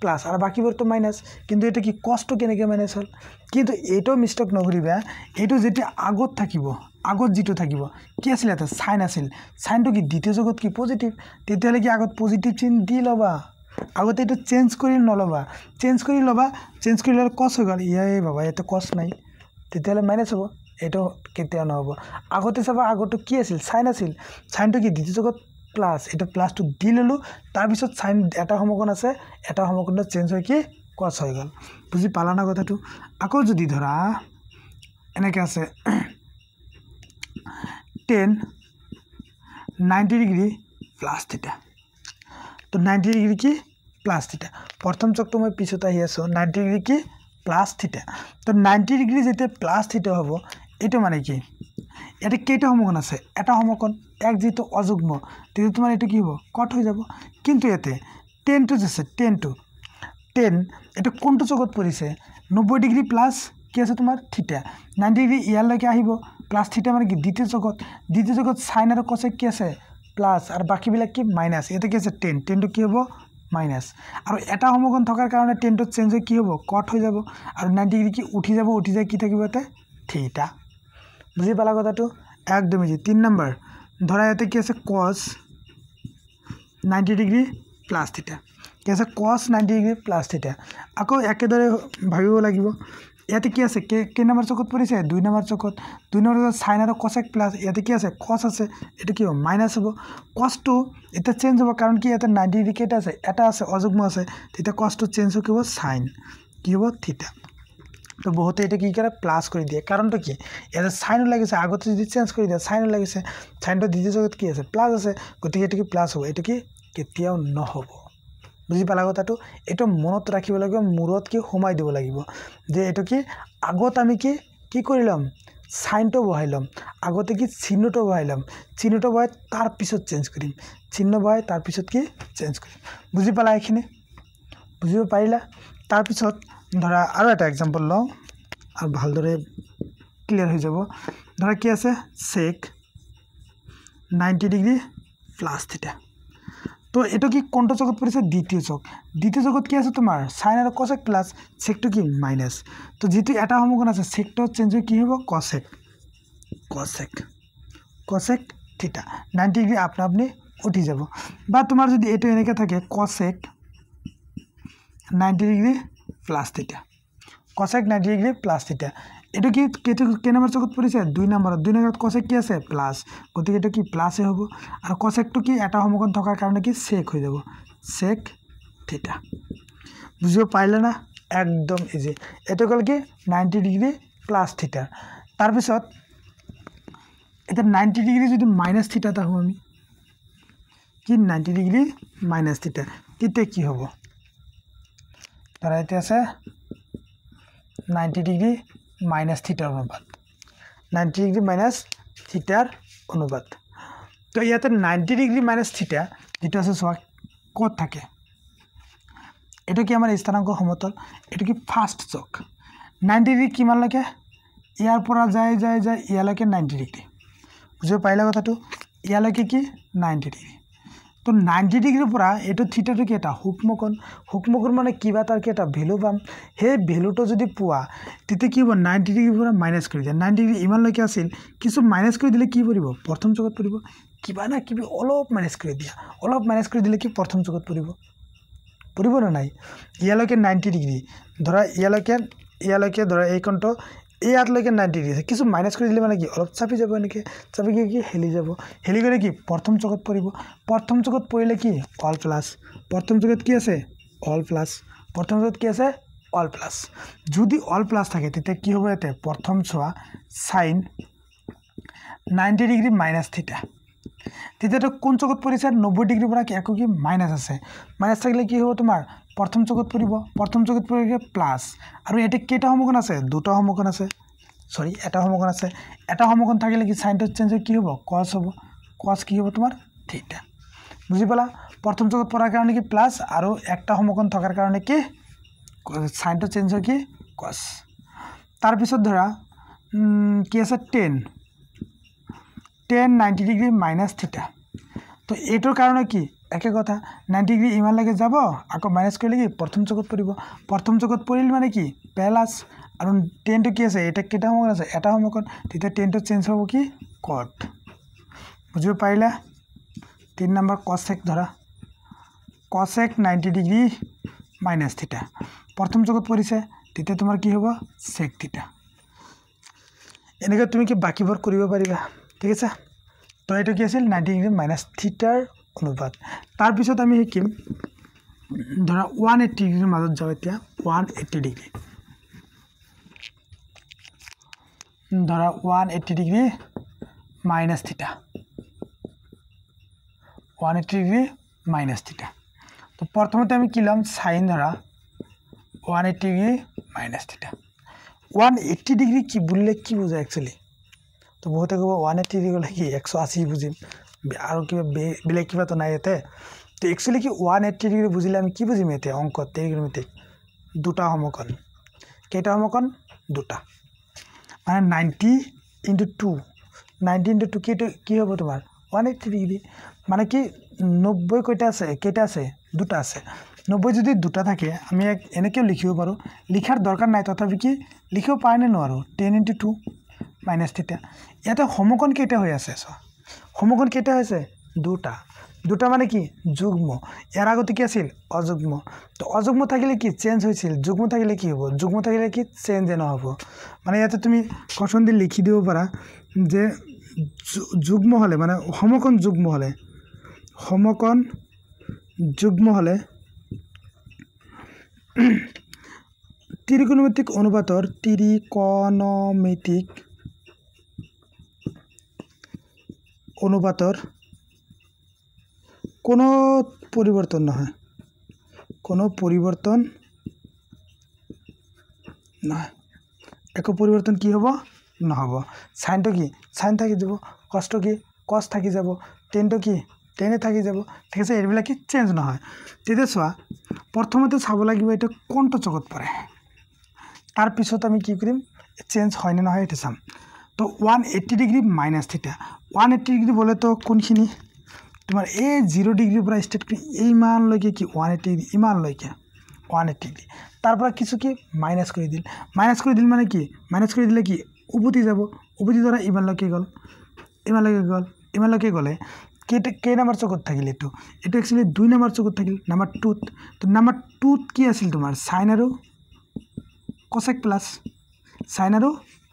প্লাস আর বাকিবর তো মাইনাস কিন্তু এটা কি কসটো কেন মাইনাস হল কিন্তু এটাও মিস্টেক নঘুরিবা এইটো যেটা আগত থাকিব আগত যেটো থাকিব কি আসলে সাইন আসিল সাইনটো কি দ্বিতীয় জগত কি পজিটিভ তো কি আগত পজিটিভ চিন দি লবা আগতে এইটো চেঞ্জ কৰি নল'বা চেঞ্জ কৰি ল'বা চেঞ্জ কৰি ল'লে কচ হৈ গ'ল ইয়াই বাবা ইয়াতে কচ নাই তেতিয়াহ'লে মাইনাছ হ'ব এইটো কেতিয়াও নহ'ব আগতে চাবা আগতে কি আছিল চাইন আছিল চাইনটো কি দ্বিতীয় জগত প্লাছ এইটো প্লাছটো দি ল'লোঁ তাৰপিছত চাইন এটা সমকোণ আছে এটা সমকোণত চেঞ্জ হৈ কি কচ হৈ গ'ল বুজি পালা না কথাটো আকৌ যদি ধৰা এনেকৈ আছে টেন নাইণ্টি ডিগ্ৰী প্লাছ তেতিয়া তো নাইণ্টি ডিগ্ৰী কি প্লাস থিটা প্রথম চকটো মই পিছত আহি আছো নাইনটি ডিগ্রি কি প্লাস থিটা তো নাইনটি ডিগ্রি যেতিয়া প্লাস থিটা হব এইটো মানে কি ইয়াতে কেইটা সমকোণ আছে এটা সমকোণ এক যিটো অযুগ্ম তেতিয়া তোমাৰ এইটো কি হ'ব কট হৈ যাব কিন্তু ইয়াতে টেনটো যে আছে টেনটো টেন এইটো কোনটো চকত পৰিছে নব্বৈ ডিগ্ৰী প্লাছ কি আছে তোমাৰ থিটা নাইনটি ডিগ্ৰী ইয়াৰলৈকে আহিব প্লাছ থিটা মানে কি দ্বিতীয় চকত দ্বিতীয় চকত চাইন আৰু কচে কি আছে প্লাছ আৰু বাকীবিলাক কি মাইনাছ ইয়াতে কি আছে টেন টেনটো কি হ'ব মাইনাছ আৰু এটা সমগণ থকাৰ কাৰণে টেনটোত চেঞ্জ হৈ কি হ'ব কট হৈ যাব আৰু নাইণ্টি ডিগ্ৰী কি উঠি যাব উঠি যায় কি থাকিব ইয়াতে থিটা বুজি পালা কথাটো একদম ইজি তিনি নম্বৰ ধৰা ইয়াতে কি আছে কছ নাইণ্টি ডিগ্ৰী প্লাছ থিটা কি আছে কছ নাইণ্টি ডিগ্ৰী প্লাছ থিটা আকৌ একেদৰে ভাবিব লাগিব ইয়াতে কি আছে কে নাম্বাৰ চকত পৰিছে দুই নম্বৰ চকত দুই নম্বৰ চকুত চাইন আৰু এক প্লাছ ইয়াতে কি আছে কচ আছে এইটো কি হ'ব মাইনাছ হ'ব কচটো এতিয়া চেঞ্জ হ'ব কাৰণ কি ইয়াতে নাইণ্টি ডিগ্ৰী আছে এটা আছে অযুগ্ম আছে তেতিয়া কচটো চেঞ্জ হ'ব কি হ'ব চাইন কি হ'ব থিতা তো বহুতে এইটো কি কৰে প্লাছ কৰি দিয়ে কাৰণটো কি ইয়াতে চাইনো লাগিছে আগতে যদি চেঞ্জ কৰি দিয়ে চাইনো লাগিছে চাইনটো দ্বিতীয় জগত কি আছে প্লাছ আছে গতিকে এইটো কি প্লাছ হ'ব এইটো কি কেতিয়াও নহ'ব বুজি পালা কথাটো এইটো মনত ৰাখিব লাগিব মূৰত কি সোমাই দিব লাগিব যে এইটো কি আগত আমি কি কি কৰি ল'ম চাইনটো বহাই ল'ম আগতে কি চিহ্নটো বহাই ল'ম চিহ্নটো বহাই তাৰপিছত চেঞ্জ কৰিম চিহ্ন বহাই তাৰপিছত কি চেঞ্জ কৰিম বুজি পালা এইখিনি বুজিব পাৰিলা তাৰপিছত ধৰা আৰু এটা এক্সাম্পল লওঁ আৰু ভালদৰে ক্লিয়াৰ হৈ যাব ধৰা কি আছে sec ninety degree plus theta তো এইটো কি কোনটো চকত পৰিছে দ্বিতীয় চক দ্বিতীয় চকত কি আছে তোমাৰ চাইন আৰু কচেক প্লাছ চেকটো কি মাইনাছ তো যিটো এটা সমুখীন আছে চেকটো চেঞ্জ হৈ কি হ'ব কচেক কচেক কচেক থিতা নাইণ্টি ডিগ্ৰী আপনা আপুনি উঠি যাব বা তোমাৰ যদি এইটো এনেকৈ থাকে cosec ninety degree plus theta cosec ninety degree plus theta এইটো কি কেইটো কেই নম্বৰ চেকত পৰিছে দুই নম্বৰত দুই নম্বৰত কচেক কি আছে প্লাছ গতিকে এইটো কি প্লাছে হ'ব আৰু কচেকটো কি এটা সমকোণ থকাৰ কাৰণে কি চেক হৈ যাব চেক থিতা বুজিব পাৰিলে না একদম ইজি এইটো গ'ল কি নাইণ্টি ডিগ্ৰী প্লাছ থিতা তাৰপিছত এতিয়া নাইণ্টি ডিগ্ৰী যদি মাইনাছ থিতা এটা হওঁ আমি কি নাইণ্টি ডিগ্ৰী মাইনাছ থিতা তেতিয়া কি হ'ব তাৰ এতিয়া আছে নাইণ্টি ডিগ্ৰী माइनस थीटार अनुपात नाइन्टी डिग्री माइनस थीटार अनुपात तो इतने नाइन्टी डिग्री माइनस थीटा जी चाहे এইটো কি আমাৰ স্থানাংক সমতল এইটো কি ফাৰ্ষ্ট চক নাইণ্টি ডিগ্ৰী কিমানলৈকে ইয়াৰ পৰা যায় যায় যায় ইয়ালৈকে নাইণ্টি ডিগ্ৰী বুজিব পাৰিলে কথাটো ইয়ালৈকে কি নাইণ্টি ডিগ্ৰী তো নাইণ্টি ডিগ্রির পর এই থিটাটো কি এটা সূক্ষ্মকোণ সূক্ষ্মকোণ মানে কিবা তার কি একটা ভ্যালু পাম সেই ভ্যালুটো যদি পুয়া তো কি হব নাইনটি ডিগ্রির পর মাইনাস করে দিয়ে নাইনটি ডিগ্রি ইমানলকে আসিল কিছু মাইনাস করে দিলে কি পড়ব প্রথম যুগত পড়ব কিবা না কিবি অলপ মাইনাস করে দিয়া অলপ মাইনাস করে দিলে কি প্রথম যুগত পড়ব পড়ব না নাই ইয়ালকে নাইনটি ডিগ্রি ধরা ইয়ালকে ইয়ালকে ধরা এই এই ইয়াতলৈকে নাইণ্টি ডিগ্ৰী আছে কিছু মাইনাছ কৰি দিলে মানে কি অলপ চাপি যাব এনেকৈ চাপি গৈ কি হেলি যাব হেলি গ'লে কি প্ৰথম চকত পৰিব প্ৰথম চকত পৰিলে কি অল প্লাছ প্ৰথম চকত কি আছে অল প্লাছ প্ৰথম চকত কি আছে অল প্লাছ যদি অল প্লাছ থাকে তেতিয়া কি হ'ব ইয়াতে প্ৰথম চোৱা sine ninety degree minus theta তেতিয়াতো কোন চকুত পৰিছে নব্বৈ ডিগ্ৰীৰ পৰা একো কি মাইনাছ আছে মাইনাছ থাকিলে কি হ'ব তোমাৰ প্ৰথম চকুত পৰিব প্ৰথম চকুত পৰিলে প্লাছ আৰু ইয়াতে কেইটা সমকোণ আছে দুটা সমকোণ আছে চৰি এটা সমকোণ আছে এটা সমকোণ থাকিলে কি চাইনটো চেঞ্জ হয় কি হ'ব কচ হ'ব কচ কি হ'ব তোমাৰ থিটা বুজি পালা প্ৰথম চকুত পৰাৰ কাৰণে কি প্লাছ আৰু একটা সমকোণ থকাৰ কাৰণে কি চাইনটো চেঞ্জ হয় কি কচ তাৰপিছত ধৰা কি আছে tan tan ninety degree minus theta তো এইটার কারণে কি একে কথা নাইনটি ডিগ্রি ইমান লাগে যাব আকো মাইনাস করলে কি প্রথম চকত পড়ব প্রথম চকত পড়ল মানে কি প্যালাস আর টেনটা কি আছে এটা কেটা সময় আছে এটা সময়কন তো টেনটা চেঞ্জ হব কি কট বুঝব পারা তিন নম্বর কসেক ধরা cosec ninety degree minus theta প্রথম চকত পড়েছে তো তোমার কি হব সেক থিটা এনেকা তুমি কি বাকিবর করবা ঠিক আছে তো এইটো কি আছিল নাইণ্টি ডিগ্ৰী মাইনাছ থিটাৰ অনুপাত তাৰপিছত আমি শিকিম ধৰা ওৱান এইটি ডিগ্ৰীৰ মাজত যাওঁ এতিয়া ওৱান এইটি ডিগ্ৰী ধৰা one eighty degree minus theta one eighty degree minus theta তো প্ৰথমতে আমি কি ল'ম চাইন ধৰা one eighty degree minus theta one eighty degree কি বুলিলে কি বুজায় একচুৱেলি তো বহুতে ক'ব ওৱান এইটি দি গ'লে কি একশ আশী বুজিম আৰু কিবা বেলেগ কিবাটো নাই ইয়াতে তো একচুৱেলি কি ওৱান এইটি ডিগ্ৰী বুজিলে আমি কি বুজিম ইয়াতে অংকত টেৰিগ্ৰমেটিক দুটা সমকণ কেইটা সমকণ দুটা মানে ninety into two ninety into two কেইটো কি হ'ব তোমাৰ ওৱান এইটি ডিগ্ৰী মানে কি নব্বৈ কেইটা আছে কেইটা আছে দুটা আছে নব্বৈ যদি দুটা থাকে আমি এনেকৈও লিখিব পাৰোঁ লিখাৰ দৰকাৰ নাই তথাপি কি লিখিব পাৰেনে নোৱাৰোঁ টেন ইণ্টু টু মাইনাছ থিটা ইয়াতে সমকোণ কেইটা হৈ আছে চোৱা সমকোণ কেইটা হৈছে দুটা দুটা মানে কি যুগ্ম ইয়াৰ আগতে কি আছিল অযুগ্ম তো অযুগ্ম থাকিলে কি চেঞ্জ হৈছিল যুগ্ম থাকিলে কি হ'ব যুগ্ম থাকিলে কি চেঞ্জে নহ'ব মানে ইয়াতে তুমি কচন দি লিখি দিব পাৰা যে যুগ্ম হ'লে মানে সমকোণ যুগ্ম হ'লে সমকোণ যুগ্ম হ'লে ত্ৰিকোণমিতিক অনুপাতৰ ত্ৰিকণমিতিক অনুপাতৰ কোনো পৰিৱৰ্তন নহয় কোনো পৰিৱৰ্তন নহয় একো পৰিৱৰ্তন কি হ'ব নহ'ব ছাইনটো কি ছাইন থাকি যাব কষ্ট কি কষ্ট থাকি যাব টেনটো কি টেনে থাকি যাব ঠিক আছে এইবিলাক কি চেঞ্জ নহয় তেতিয়া চোৱা প্ৰথমতে চাব লাগিব এইটো কোনটো চকত পৰে তাৰপিছত আমি কি কৰিম চেঞ্জ হয়নে নহয় এইটো চাম তো one eighty degree minus theta one eighty degree বোলে তো কোনখিনি তোমাৰ এই জিৰ' ডিগ্ৰীৰ পৰা ষ্টাৰ্ট কৰি ইমানলৈকে কি ওৱান এইটি ডিগ্ৰী ইমানলৈকে ওৱান এইটি ডিগ্ৰী তাৰ পৰা কিছু কি মাইনাছ কৰি দিল মাইনাছ কৰি দিল মানে কি মাইনাছ কৰি দিলে কি উভতি যাব উভতি ধৰা ইমানলৈকে গ'ল ইমানলৈকে গ'ল ইমানলৈকে গ'লে কেইটা কেই নাম্বাৰ চকুত থাকিল এইটো এইটো একচুৱেলি দুই নাম্বাৰ চকুত থাকিল নাম্বাৰ টুত তো নাম্বাৰ টুত কি আছিল তোমাৰ চাইন আৰু কচেক প্লাছ চাইন আৰু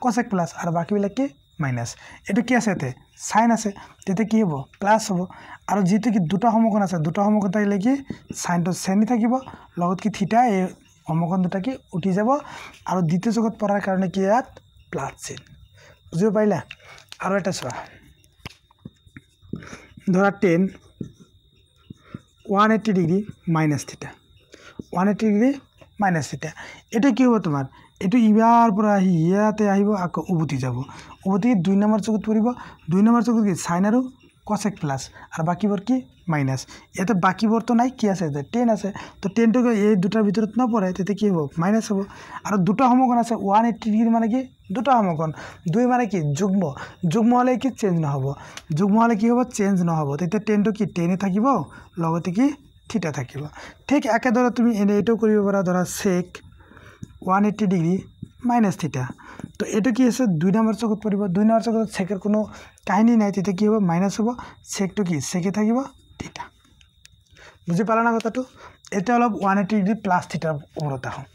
কচেক প্লাছ আৰু বাকীবিলাক কি মাইনাছ এইটো কি আছে ইয়াতে সাইন আছে তেতিয়া কি হ'ব প্লাছ হ'ব আৰু যিটো কি দুটা সমকোণ আছে দুটা সমকোণ থাকিলে কি চাইনটো চেনি থাকিব লগত কি থিতা এই সমকোণ দুটা কি উঠি যাব আৰু দ্বিতীয় যুগত পৰাৰ কাৰণে কি ইয়াত প্লাছ চিন বুজিব পাৰিলা আৰু এটা চোৱা ধৰা tan one eighty degree minus theta one eighty degree minus theta এতিয়া কি হ'ব তোমাৰ এইটো ইয়াৰ পৰা আহি ইয়াতে আহিব আকৌ উভতি যাব উভতি দুই নম্বৰ চকুত পৰিব দুই নম্বৰ চকুত কি চাইন আৰু কচেক প্লাছ আৰু বাকীবোৰ কি মাইনাচ ইয়াতে বাকীবোৰতো নাই কি আছে টেন আছে তো টেনটো এই দুটাৰ ভিতৰত নপৰে তেতিয়া কি হ'ব মাইনাছ হ'ব আৰু দুটা সমকণ আছে ওৱান এইট্টি ডিগ্ৰী মানে কি দুটা সমকণ দুই মানে কি যুগ্ম যুগ্ম হ'লে কি চেঞ্জ নহ'ব যুগ্ম হ'লে কি হ'ব চেঞ্জ নহ'ব তেতিয়া টেনটো কি টেনে থাকিব লগতে কি থিতা থাকিব ঠিক একেদৰে তুমি এনে এইটো কৰিব পৰা ধৰা sec 180 degree minus theta. So, this is the two numbers of the two numbers of the second one. Kindly night, the key of minus of a second key, second key of theta. Musipalana got to it all of 180 degree plus theta over the home.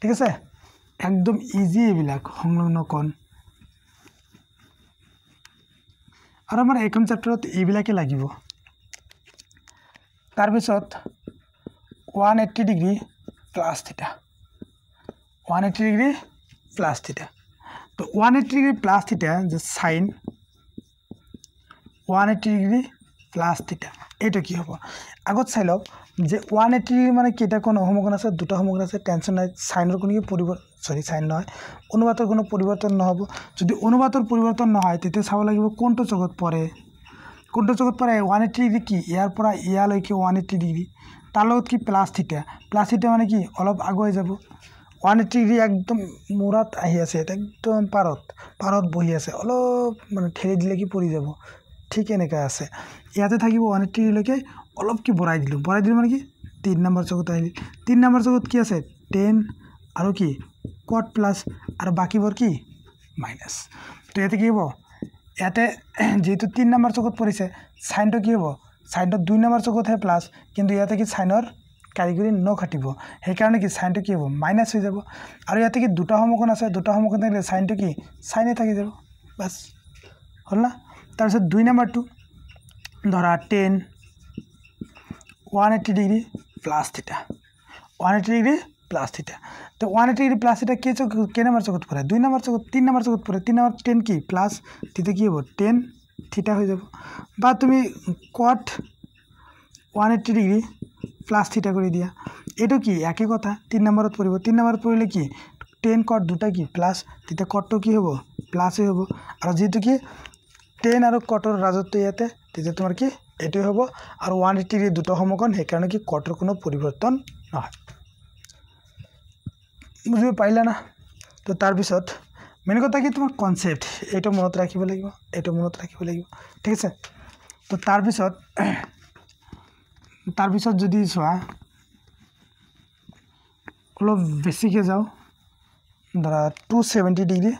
Take a say, and them easy will like hung on no con. Aramar a concept of the evil like a lagivo. Tarbisot 180 degree plus theta. One eighty degree plus theta তো one eighty degree plus theta যে sine one eighty degree plus theta এইটো কি হ'ব আগত চাই লওক যে one eighty degree মানে কেইটাকণ সমগ্ৰণ আছে দুটা সমগ্ৰণ আছে টেনশ্যন নাই চাইনৰ কোনো কি পৰিৱৰ্তন চৰি চাইন নহয় অনুবাদৰ কোনো পৰিৱৰ্তন নহ'ব যদি অনুবাদৰ পৰিৱৰ্তন নহয় তেতিয়া চাব লাগিব কোনটো জগত পৰে কোনটো জগত পৰে ওৱান এইটি ডিগ্ৰী কি ইয়াৰ পৰা ইয়ালৈকে ওৱান এইটি ডিগ্ৰী তাৰ লগত কি প্লাছ থিটা প্লাছ থিটা মানে কি অলপ আগুৱাই যাব ওৱান এইটি একদম মূৰত আহি আছে একদম পাৰত পাৰত বহি আছে অলপ মানে ঠেলে দিলে কি পৰি যাব ঠিক এনেক আছে ইয়াতে থাকিব ওৱান এইটি ডিগ্ৰীলৈকে অলপ কি বঢ়াই দিলোঁ বঢ়াই দিলোঁ মানে কি তিনি নম্বৰ চকত আহিলোঁ তিনি নম্বৰ চকত কি আছে টেন আৰু কি কট প্লাছ আৰু বাকীবোৰ কি মাইনাছ তো ইয়াতে কি হব ইয়াতে যিহেতু তিনি নম্বর চকত পৰিছে সাইনটা কি হব সাইনটা দুই নম্বৰ চকতহে প্লাছ কিন্তু ইয়াতে কি সাইনৰ কাৰিগৰি ন ঘটিব সেই কাৰণে কি সাইনটা কি হব মাইনাস হৈ যাব আৰু ইয়াতে কি দুটা সমকোণ আছে দুটা সমকোণ থাকিলে সাইনটা কি সাইনে থাকি যাব বাস হল না তারপর দুই নম্বরটু ধরা tan one eighty degree plus theta one eighty degree plus theta তো ওয়ান এইটি ডিগ্রি প্লাস থিটা কে চক কে নম্বর চকত পৰে দুই নম্বৰ চকত তিন নম্বৰ চকত পৰে তিন নম্বৰ টেন কি প্লাস থিটা কি হব টেন থিটা হৈ যাব বা তুমি কট ওয়ান এইটি ডিগ্রি প্লাস থিটা করে দিয়া এটা কি একই কথা তিন নম্বর পড়ব তিন নম্বর পড়লে কি টেন কট দুটা কি প্লাস তিনটা কটটা কি হব প্লাসই হব আর যেহেতু কি টেন আর কটর রাজত্ব ইয়াতে তো তোমার কি এটাই হব আর ওয়ান এইটির দুটো সমকন সে কারণে কি কটর কোনো পরিবর্তন নয় বুঝবে পাইলা না তো তারপর মেন কথা কি তোমার কনসেপ্ট এটা মনত রাখব এটা মনত রাখব ঠিক আছে তো তারপর তাৰ পিছত যদি চোৱা অলপ বেছিকৈ যাওঁ ধৰা two seventy degree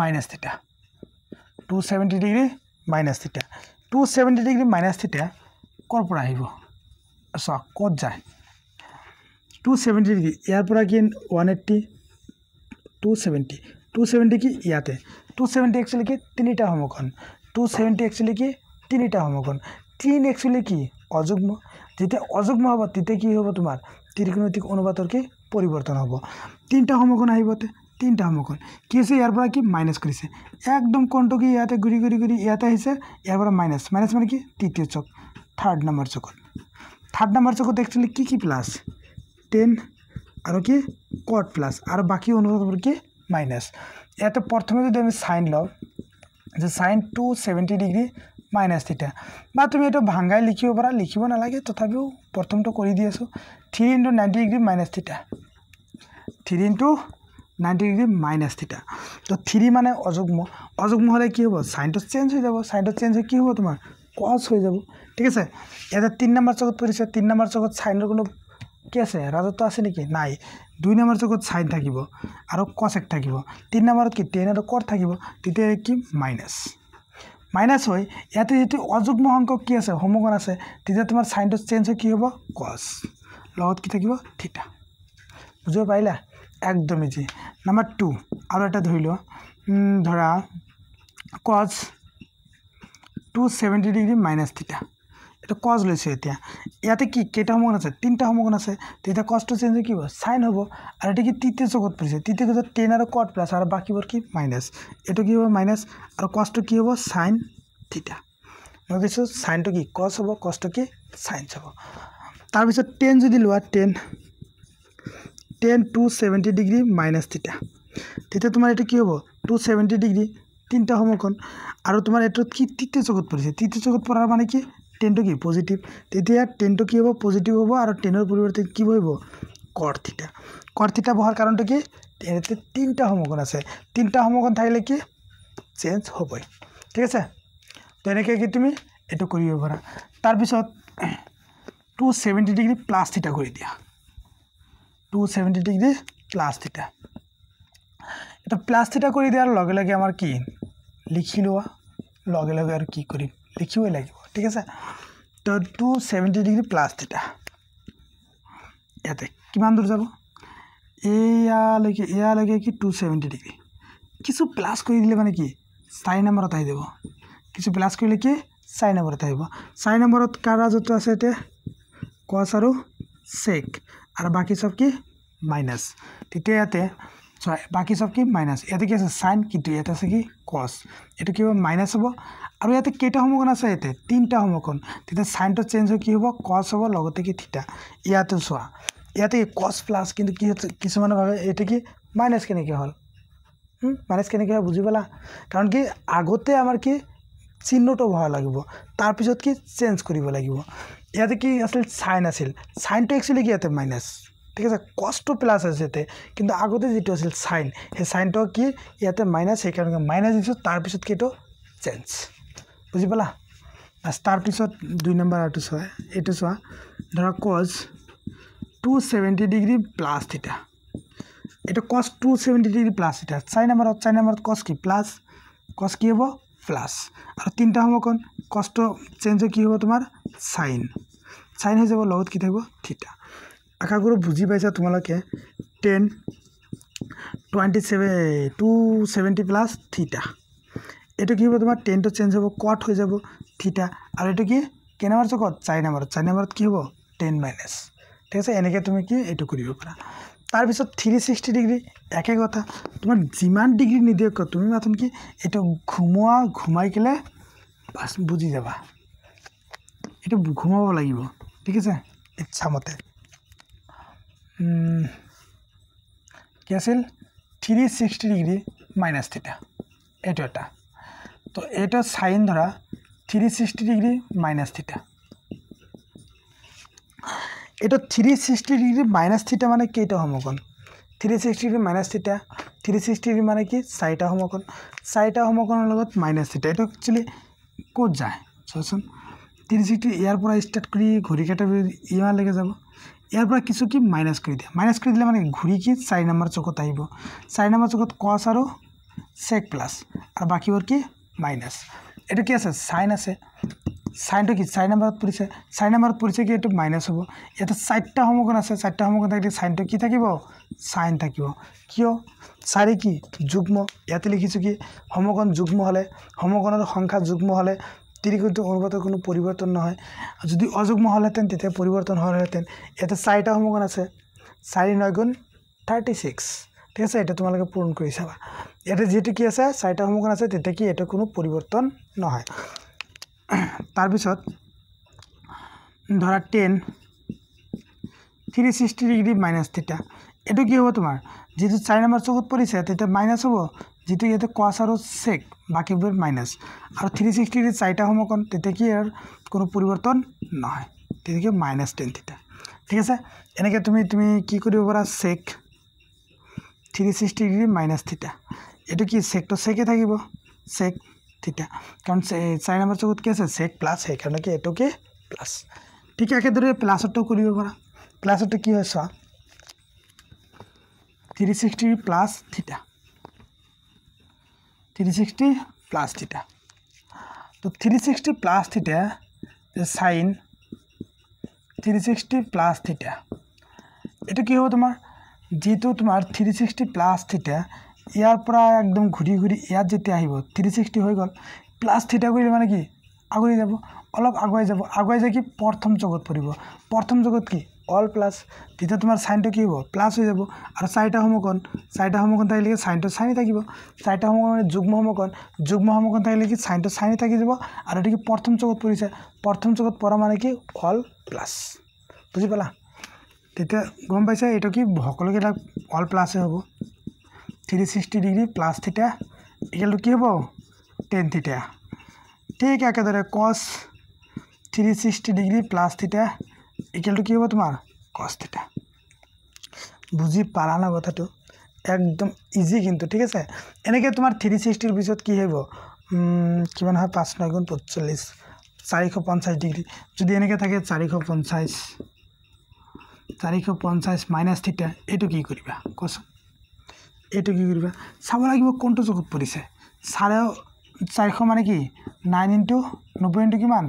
minus theta two seventy degree minus theta two seventy degree minus theta ক'ৰ পৰা আহিব চোৱা ক'ত যায় টু ছেভেণ্টি ডিগ্ৰী ইয়াৰ পৰা কি one eighty two seventy two seventy কি ইয়াতে টু ছেভেণ্টি একচুৱেলি তিনিটা সমুখন টু ছেভেণ্টি একচুৱেলি তিনিটা সমকোণ তিন একচুৱেলি কি অযুগ্ম যেতিয়া অযুগ্ম হ'ব তেতিয়া কি হ'ব তোমাৰ ত্ৰিকোণতিক অনুপাতৰ কি পৰিৱৰ্তন হ'ব তিনিটা সমকোণ আহিব তিনিটা সমকোণ কি হৈছে ইয়াৰ পৰা কি মাইনাছ কৰিছে একদম কণটো কি ইয়াতে ঘূৰি ঘূৰি ঘূৰি ইয়াতে আহিছে ইয়াৰ পৰা মাইনাছ মাইনাছ মানে কি তৃতীয় চক থাৰ্ড নম্বৰ চকত থাৰ্ড নম্বৰ চকত একচুৱেলি কি কি প্লাছ টেন আৰু কি কট প্লাছ আৰু বাকী অনুপাতবোৰ কি মাইনাছ ইয়াতে প্ৰথমে যদি আমি চাইন লওঁ যে sine two seventy degree minus theta বা তুমি এই ভাঙাই লিখিব পারা লিখিব নালাগে তথাপিও প্রথমটা করে দিয়ে আসো three into ninety degree minus theta three into ninety degree minus theta তো থ্রি মানে অযুগ্ম অযুগ্ম হলে কি হব সাইনটো চেঞ্জ হয়ে যাব সাইনটো চেঞ্জ হয়ে কি হব তোমার কস হয়ে যাব ঠিক আছে এটা তিন নম্বর চকত পড়েছে তিন নম্বর চকত সাইনের কোনো কি আছে ৰাজত্ব আছে নেকি নাই দুই নম্বৰ যুগত চাইন থাকিব আৰু কচ এক থাকিব তিনি নম্বৰত কি টেন আৰু কৰ থাকিব তেতিয়া কি মাইনাছ মাইনাছ হৈ ইয়াতে যিটো অযুগ্ম সংখ্যক কি আছে হোমগ্ৰ আছে তেতিয়া তোমাৰ চাইনটো চেঞ্জ হৈ কি হ'ব কচ লগত কি থাকিব থিতা বুজিব পাৰিলা একদম ইজি নাম্বাৰ টু আৰু এটা ধৰি লোৱা ধৰা cos two seventy degree minus theta এটা কজ লৈছোঁ এতিয়া ইয়াতে কি কেইটা সমগণ আছে তিনিটা সমগণ আছে তেতিয়া কজটো চেঞ্জ হয় কি হ'ব চাইন হ'ব আৰু এতিয়া কি তৃতীয় চকত পৰিছে তৃতীয় কজত টেন আৰু কট প্লাছ আৰু বাকীবোৰ কি মাইনাছ এইটো কি হ'ব মাইনাছ আৰু কজটো কি হ'ব চাইন তিতা মই কৈছোঁ চাইনটো কি কজ হ'ব কজটো কি চাইন্স হ'ব তাৰপিছত টেন যদি লোৱা tan tan two seventy degree minus theta তেতিয়া তোমাৰ এইটো কি হ'ব টু ছেভেণ্টি ডিগ্ৰী তিনিটা সমকোণ আৰু তোমাৰ এইটোত কি তৃতীয় চকত পৰিছে তৃতীয় চকত পৰাৰ মানে কি টেনটো কি পজিটিভ তেতিয়া টেনটো কি হ'ব পজিটিভ হ'ব আৰু টেনৰ পৰিৱৰ্তে কি বহিব কৰ্থিতা কৰ্থিতা বহাৰ কাৰণটো কি এনেতে তিনিটা সমগণ আছে তিনিটা সমগণ থাকিলে কি চেঞ্জ হ'বই ঠিক আছে তেনেকৈ কি তুমি এইটো কৰিব পাৰা তাৰপিছত two seventy degree plus theta কৰি দিয়া two seventy degree plus theta এটা প্লাছ থিতা কৰি দিয়াৰ লগে লগে আমাৰ কি লিখি লোৱা লগে লগে আৰু কি কৰিম লিখিবই লাগিব ঠিক আছে তো টু ছেভেণ্টি ডিগ্ৰী প্লাছ থিটা ইয়াতে কিমান দূৰ যাব এয়ালৈকে ইয়ালৈকে কি টু ছেভেণ্টি ডিগ্ৰী কিছু প্লাছ কৰি দিলে মানে কি চাৰি নম্বৰত আহি যাব কিছু প্লাছ কৰিলে কি চাৰি নম্বৰত আহিব চাৰি নম্বৰত কাৰ ৰাজত্ব আছে এতিয়া কছ আৰু চেক আৰু বাকী চব কি মাইনাছ তেতিয়া ইয়াতে চ বাকী চব কি মাইনাছ ইয়াতে কি আছে চাইন কিন্তু ইয়াতে আছে কি কছ এইটো কি হ'ব মাইনাছ হ'ব আৰু ইয়াতে কেইটা সমকোণ আছে ইয়াতে তিনিটা সমকোণ তেতিয়া চাইনটো চেঞ্জ হৈ কি হ'ব কচ হ'ব লগতে কি থিতা ইয়াতে চোৱা ইয়াতে কি কচ প্লাছ কিন্তু কি কিছুমানে ভাবে এইটো কি মাইনাছ কেনেকৈ হ'ল মাইনাছ কেনেকৈ হয় বুজি পালা কাৰণ কি আগতে আমাৰ কি চিহ্নটো হোৱা লাগিব তাৰপিছত কি চেঞ্জ কৰিব লাগিব ইয়াতে কি আছিল চাইন আছিল চাইনটো একচুৱেলি কি ইয়াতে মাইনাছ ঠিক আছে কচটো প্লাছ আছে ইয়াতে কিন্তু আগতে যিটো আছিল চাইন সেই চাইনটো কি ইয়াতে মাইনাছ সেইকাৰণে মাইনাছ দিছোঁ তাৰপিছত কি এইটো চেঞ্জ বুজি পালা তাৰপিছত দুই নম্বৰ আৰ্টো চোৱা এইটো চোৱা ধৰক cos two seventy degree plus theta এইটো cos two seventy degree plus theta চাৰি নম্বৰত চাৰি নম্বৰত কচ কি প্লাছ কচ কি হ'ব প্লাছ আৰু তিনিটা সময়কণ কষ্ট চেঞ্জ হৈ কি হ'ব তোমাৰ চাইন চাইন হৈ যাব লগত কি থাকিব থিতা আশা কৰোঁ বুজি পাইছা তোমালোকে tan twenty seven two seventy plus theta এইটো কি হ'ব তোমাৰ টেনটো চেঞ্জ হ'ব কট হৈ যাব থিটা আৰু এইটো কি কেইনম্বৰ চকত চাৰি নাম্বাৰত চাৰি নাম্বাৰত কি হ'ব টেন মাইনাছ ঠিক আছে এনেকৈ তুমি কি এইটো কৰিব পাৰা তাৰপিছত থ্ৰী ছিক্সটি ডিগ্ৰী একে কথা তোমাৰ যিমান ডিগ্ৰী নিদিয়ক তুমি মাথোন কি এইটো ঘুমোৱা ঘুমাই কেলে বুজি যাবা এইটো ঘুমাব লাগিব ঠিক আছে ইচ্ছামতে কি আছিল three sixty degree minus theta এইটো এটা তো এটা সাইন ধরা three sixty degree minus theta এটা থ্রি সিক্সটি ডিগ্রি মাইনাস থিটা মানে কেইটা সমকোণ three sixty degree minus theta three sixty degree মানে কি চারিটা সমকোণ চারিটা সমকোণের মাইনাস থিটা এটা একচুয়ালি কত যায় চাচ্ছুন থ্রি সিক্সটি ইয়ারপর স্টার্ট করে ঘড়ি কাটা ইয়ারে যাব ইয়ারপর কিছু কি মাইনাস করে দিয়ে মাইনাস করে দিলে মানে ঘুরি কি চারি নম্বর চকত আইব চারি নম্বর চকত কস আর সেক প্লাস আর বাকিবর কি মাইনাস এইটো কি আছে সাইন আছে চাইনটো কি চাৰি নম্বৰত পৰিছে চাৰি নম্বৰত পৰিছে কি এইটো মাইনাছ হ'ব ইয়াতে চাৰিটা সমকোণ আছে চাৰিটা সমকোণ থাকিলে চাইনটো কি থাকিব চাইন থাকিব কিয় চাৰি কি যুগ্ম ইয়াতে লিখিছোঁ কি সমকোণ যুগ্ম হ'লে সমকোণৰ সংখ্যা যুগ্ম হ'লে ত্ৰিকোণটো অনুপাতৰ কোনো পৰিৱৰ্তন নহয় যদি অযুগ্ম হ'লহেঁতেন তেতিয়া পৰিৱৰ্তন হ'লহেঁতেন ইয়াতে চাৰিটা সমকোণ আছে চাৰি নয় গুণ থাৰ্টি ছিক্স ঠিক আছে এটা তোমালোকে পূৰণ কৰে চাবা এটা যেটা কি আছে চাৰিটা সমকোণ আছে তেতিয়া কি এটা কোনো পৰিৱৰ্তন নহয় তাৰপৰ ধৰা tan three sixty degree minus theta এটা কি হব তোমাৰ যেহেতু চাৰি নম্বৰ চকুত পৰিছে তেতিয়া মাইনাস হব যেহেতু ইয়াতে কস আৰু সেক বাকিবোৰ মাইনাস আৰু থ্ৰি সিক্সটি ডিগ্ৰি চাৰিটা সমকোণ তেতিয়া কি আৰ কোনো পৰিৱৰ্তন নহয় তেতিয়া কি মাইনাস টেন থিটা ঠিক আছে এনেকে তুমি তুমি কি কৰিব পাৰা sec three sixty degree minus theta এইটো কি চেকটো চেকে থাকিব চেক থিতা কাৰণ চাৰি নম্বৰ চকুত কি আছে চেক প্লাছ সেইকাৰণে কি এইটোকে প্লাছ ঠিক একেদৰে প্লাছতো কৰিব পৰা প্লাছতো কি হয় চোৱা three sixty plus theta three sixty plus theta তো three sixty plus theta sine three sixty plus theta এইটো কি হ'ব তোমাৰ যিহেতু তোমাৰ থ্ৰী ছিক্সটি প্লাছ থিটা ইয়াৰ পৰা একদম ঘূৰি ঘূৰি ইয়াত যেতিয়া আহিব থ্ৰী ছিক্সটি হৈ গ'ল প্লাছ থিটা কৰিলে মানে কি আগুৰি যাব অলপ আগুৱাই যাব আগুৱাই যায় কি প্ৰথম জগত পৰিব প্ৰথম জগত কি অল প্লাছ তেতিয়া তোমাৰ চাইনটো কি হ'ব প্লাছ হৈ যাব আৰু চাৰিটা সমকণ চাৰিটা সমকণ থাকিলে চাইনটো চাইনি থাকিব চাৰিটা সমকণ মানে যুগ্ম সমকণ যুগ্ম সমকণ থাকিলে কি চাইনটো চাইনি থাকি যাব আৰু এইটো কি প্ৰথম জগত পৰিছে প্ৰথম জগত পৰা মানে কি অল প্লাছ বুজি পালা তেতিয়া গম পাইছে এইটো কি সকলোকেইটা অল প্লাছে হ'ব three sixty degree plus theta এতিয়াতো কি হ'ব টেন থিতা ঠিক একেদৰে cos three sixty degree plus theta এতিয়াতো কি হ'ব তোমাৰ কছ থিতা বুজি পাৰা ন কথাটো একদম ইজি কিন্তু ঠিক আছে এনেকৈ তোমাৰ থ্ৰী ছিক্সটিৰ পিছত কি হ'ব কিমান হয় পাঁচ নগুণ পঞ্চল্লিছ চাৰিশ পঞ্চাছ ডিগ্ৰী যদি এনেকৈ থাকে চাৰিশ পঞ্চাছ চাৰিশ পঞ্চাছ মাইনাছ থিটা এইটো কি কৰিবা কচোন এইটো কি কৰিবা চাব লাগিব কোনটো চকুত পৰিছে চাৰে চাৰিশ মানে কি নাইন ইণ্টু নব্বৈ ইণ্টু কিমান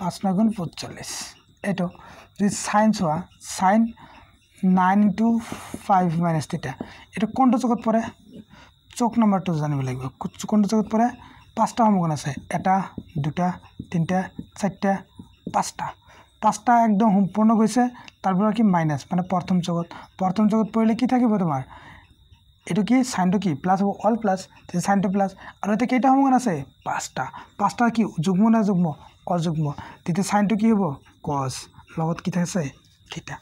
পাঁচ নগুণ পঞ্চল্লিছ এইটো যদি চাইন চোৱা sine nine into five minus theta এইটো কোনটো চকুত পৰে চক নম্বৰটো জানিব লাগিব কোনটো চকুত পৰে পাঁচটা সমগণ আছে এটা দুটা তিনিটা চাৰিটা পাঁচটা পাঁচটা একদম সম্পূৰ্ণ গৈছে তাৰপৰা আৰু কি মাইনাছ মানে প্ৰথম চকত প্ৰথম চকত পৰিলে কি থাকিব তোমাৰ এইটো কি চাইনটো কি প্লাছ হ'ব অল প্লাছ তেতিয়া চাইনটো প্লাছ আৰু এতিয়া কেইটা সমান আছে পাঁচটা পাঁচটা কি যুগ্ম না যুগ্ম অযুগ্ম তেতিয়া চাইনটো কি হ'ব কচ লগত কি থাকিছে কেইটা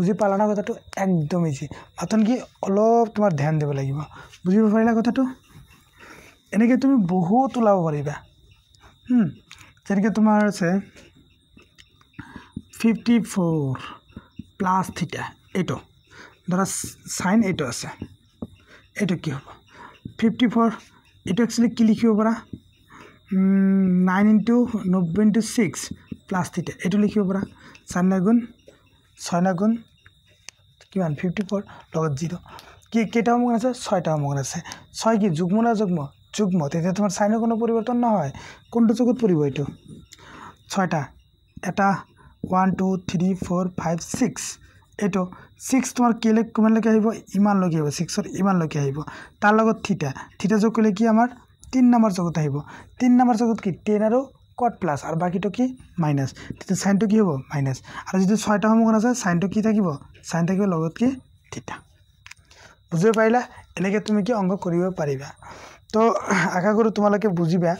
বুজি পালা না কথাটো একদম ইজি মাথোন কি অলপ তোমাৰ ধ্যান দিব লাগিব বুজিব পাৰিলা কথাটো এনেকৈ তুমি বহুত ওলাব পাৰিবা যেনেকৈ তোমাৰ আছে ফিফটি ফ'ৰ প্লাছ থিটা এইটো ধৰা চাইন এইটো আছে এইটো কি হ'ব ফিফটি ফ'ৰ এইটো একচুৱেলি কি লিখিব পৰা নাইন ইণ্টু নব্বৈ ইণ্টু ছিক্স প্লাছ থিটা এইটো লিখিব পৰা চাৰিনা গুণ ছয়না গুণ কিমান ফিফটি ফ'ৰ লগত জিৰ' কি কেইটা অমুক আছে ছয়টা অমুক আছে ছয় কি যুগ্ম না যুগ্ম যুগ্ম তেতিয়া তোমাৰ চাইনৰ কোনো পৰিৱৰ্তন নহয় কোনটো যুগত পৰিব এইটো ছয়টা এটা one two three four five six এইটো ছিক্স তোমাৰ কেলে কিমানলৈকে আহিব ইমানলৈকে আহিব ছিক্সৰ ইমানলৈকে আহিব তাৰ লগত থিতা থিতা যোগ কৰিলে কি আমাৰ তিনি নম্বৰ জগত আহিব তিনি নম্বৰ জগত কি টেন আৰু কট প্লাছ আৰু বাকীটো কি মাইনাছ তেতিয়া চাইনটো কি হ'ব মাইনাছ আৰু যিটো ছয়টা সমুখত আছে চাইনটো কি থাকিব চাইন থাকিব লগত কি থিতা বুজিব পাৰিলা এনেকৈ তুমি কি অংক কৰিব পাৰিবা তো আশা কৰোঁ তোমালোকে বুজিবা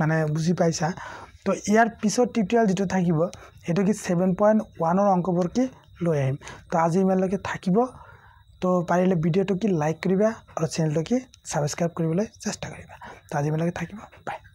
মানে বুজি পাইছা তো ইয়াৰ পিছত টিউটৰিয়েল যিটো থাকিব এইটো কি ছেভেন পইণ্ট ওৱানৰ অংকবোৰ কি লৈ আহিম তো আজি ইমানলৈকে থাকিব তো পাৰিলে ভিডিঅ'টো কি লাইক কৰিবা আৰু চেনেলটো কি ছাবস্ক্ৰাইব কৰিবলৈ চেষ্টা কৰিবা তো আজি ইমানলৈকে থাকিব বাই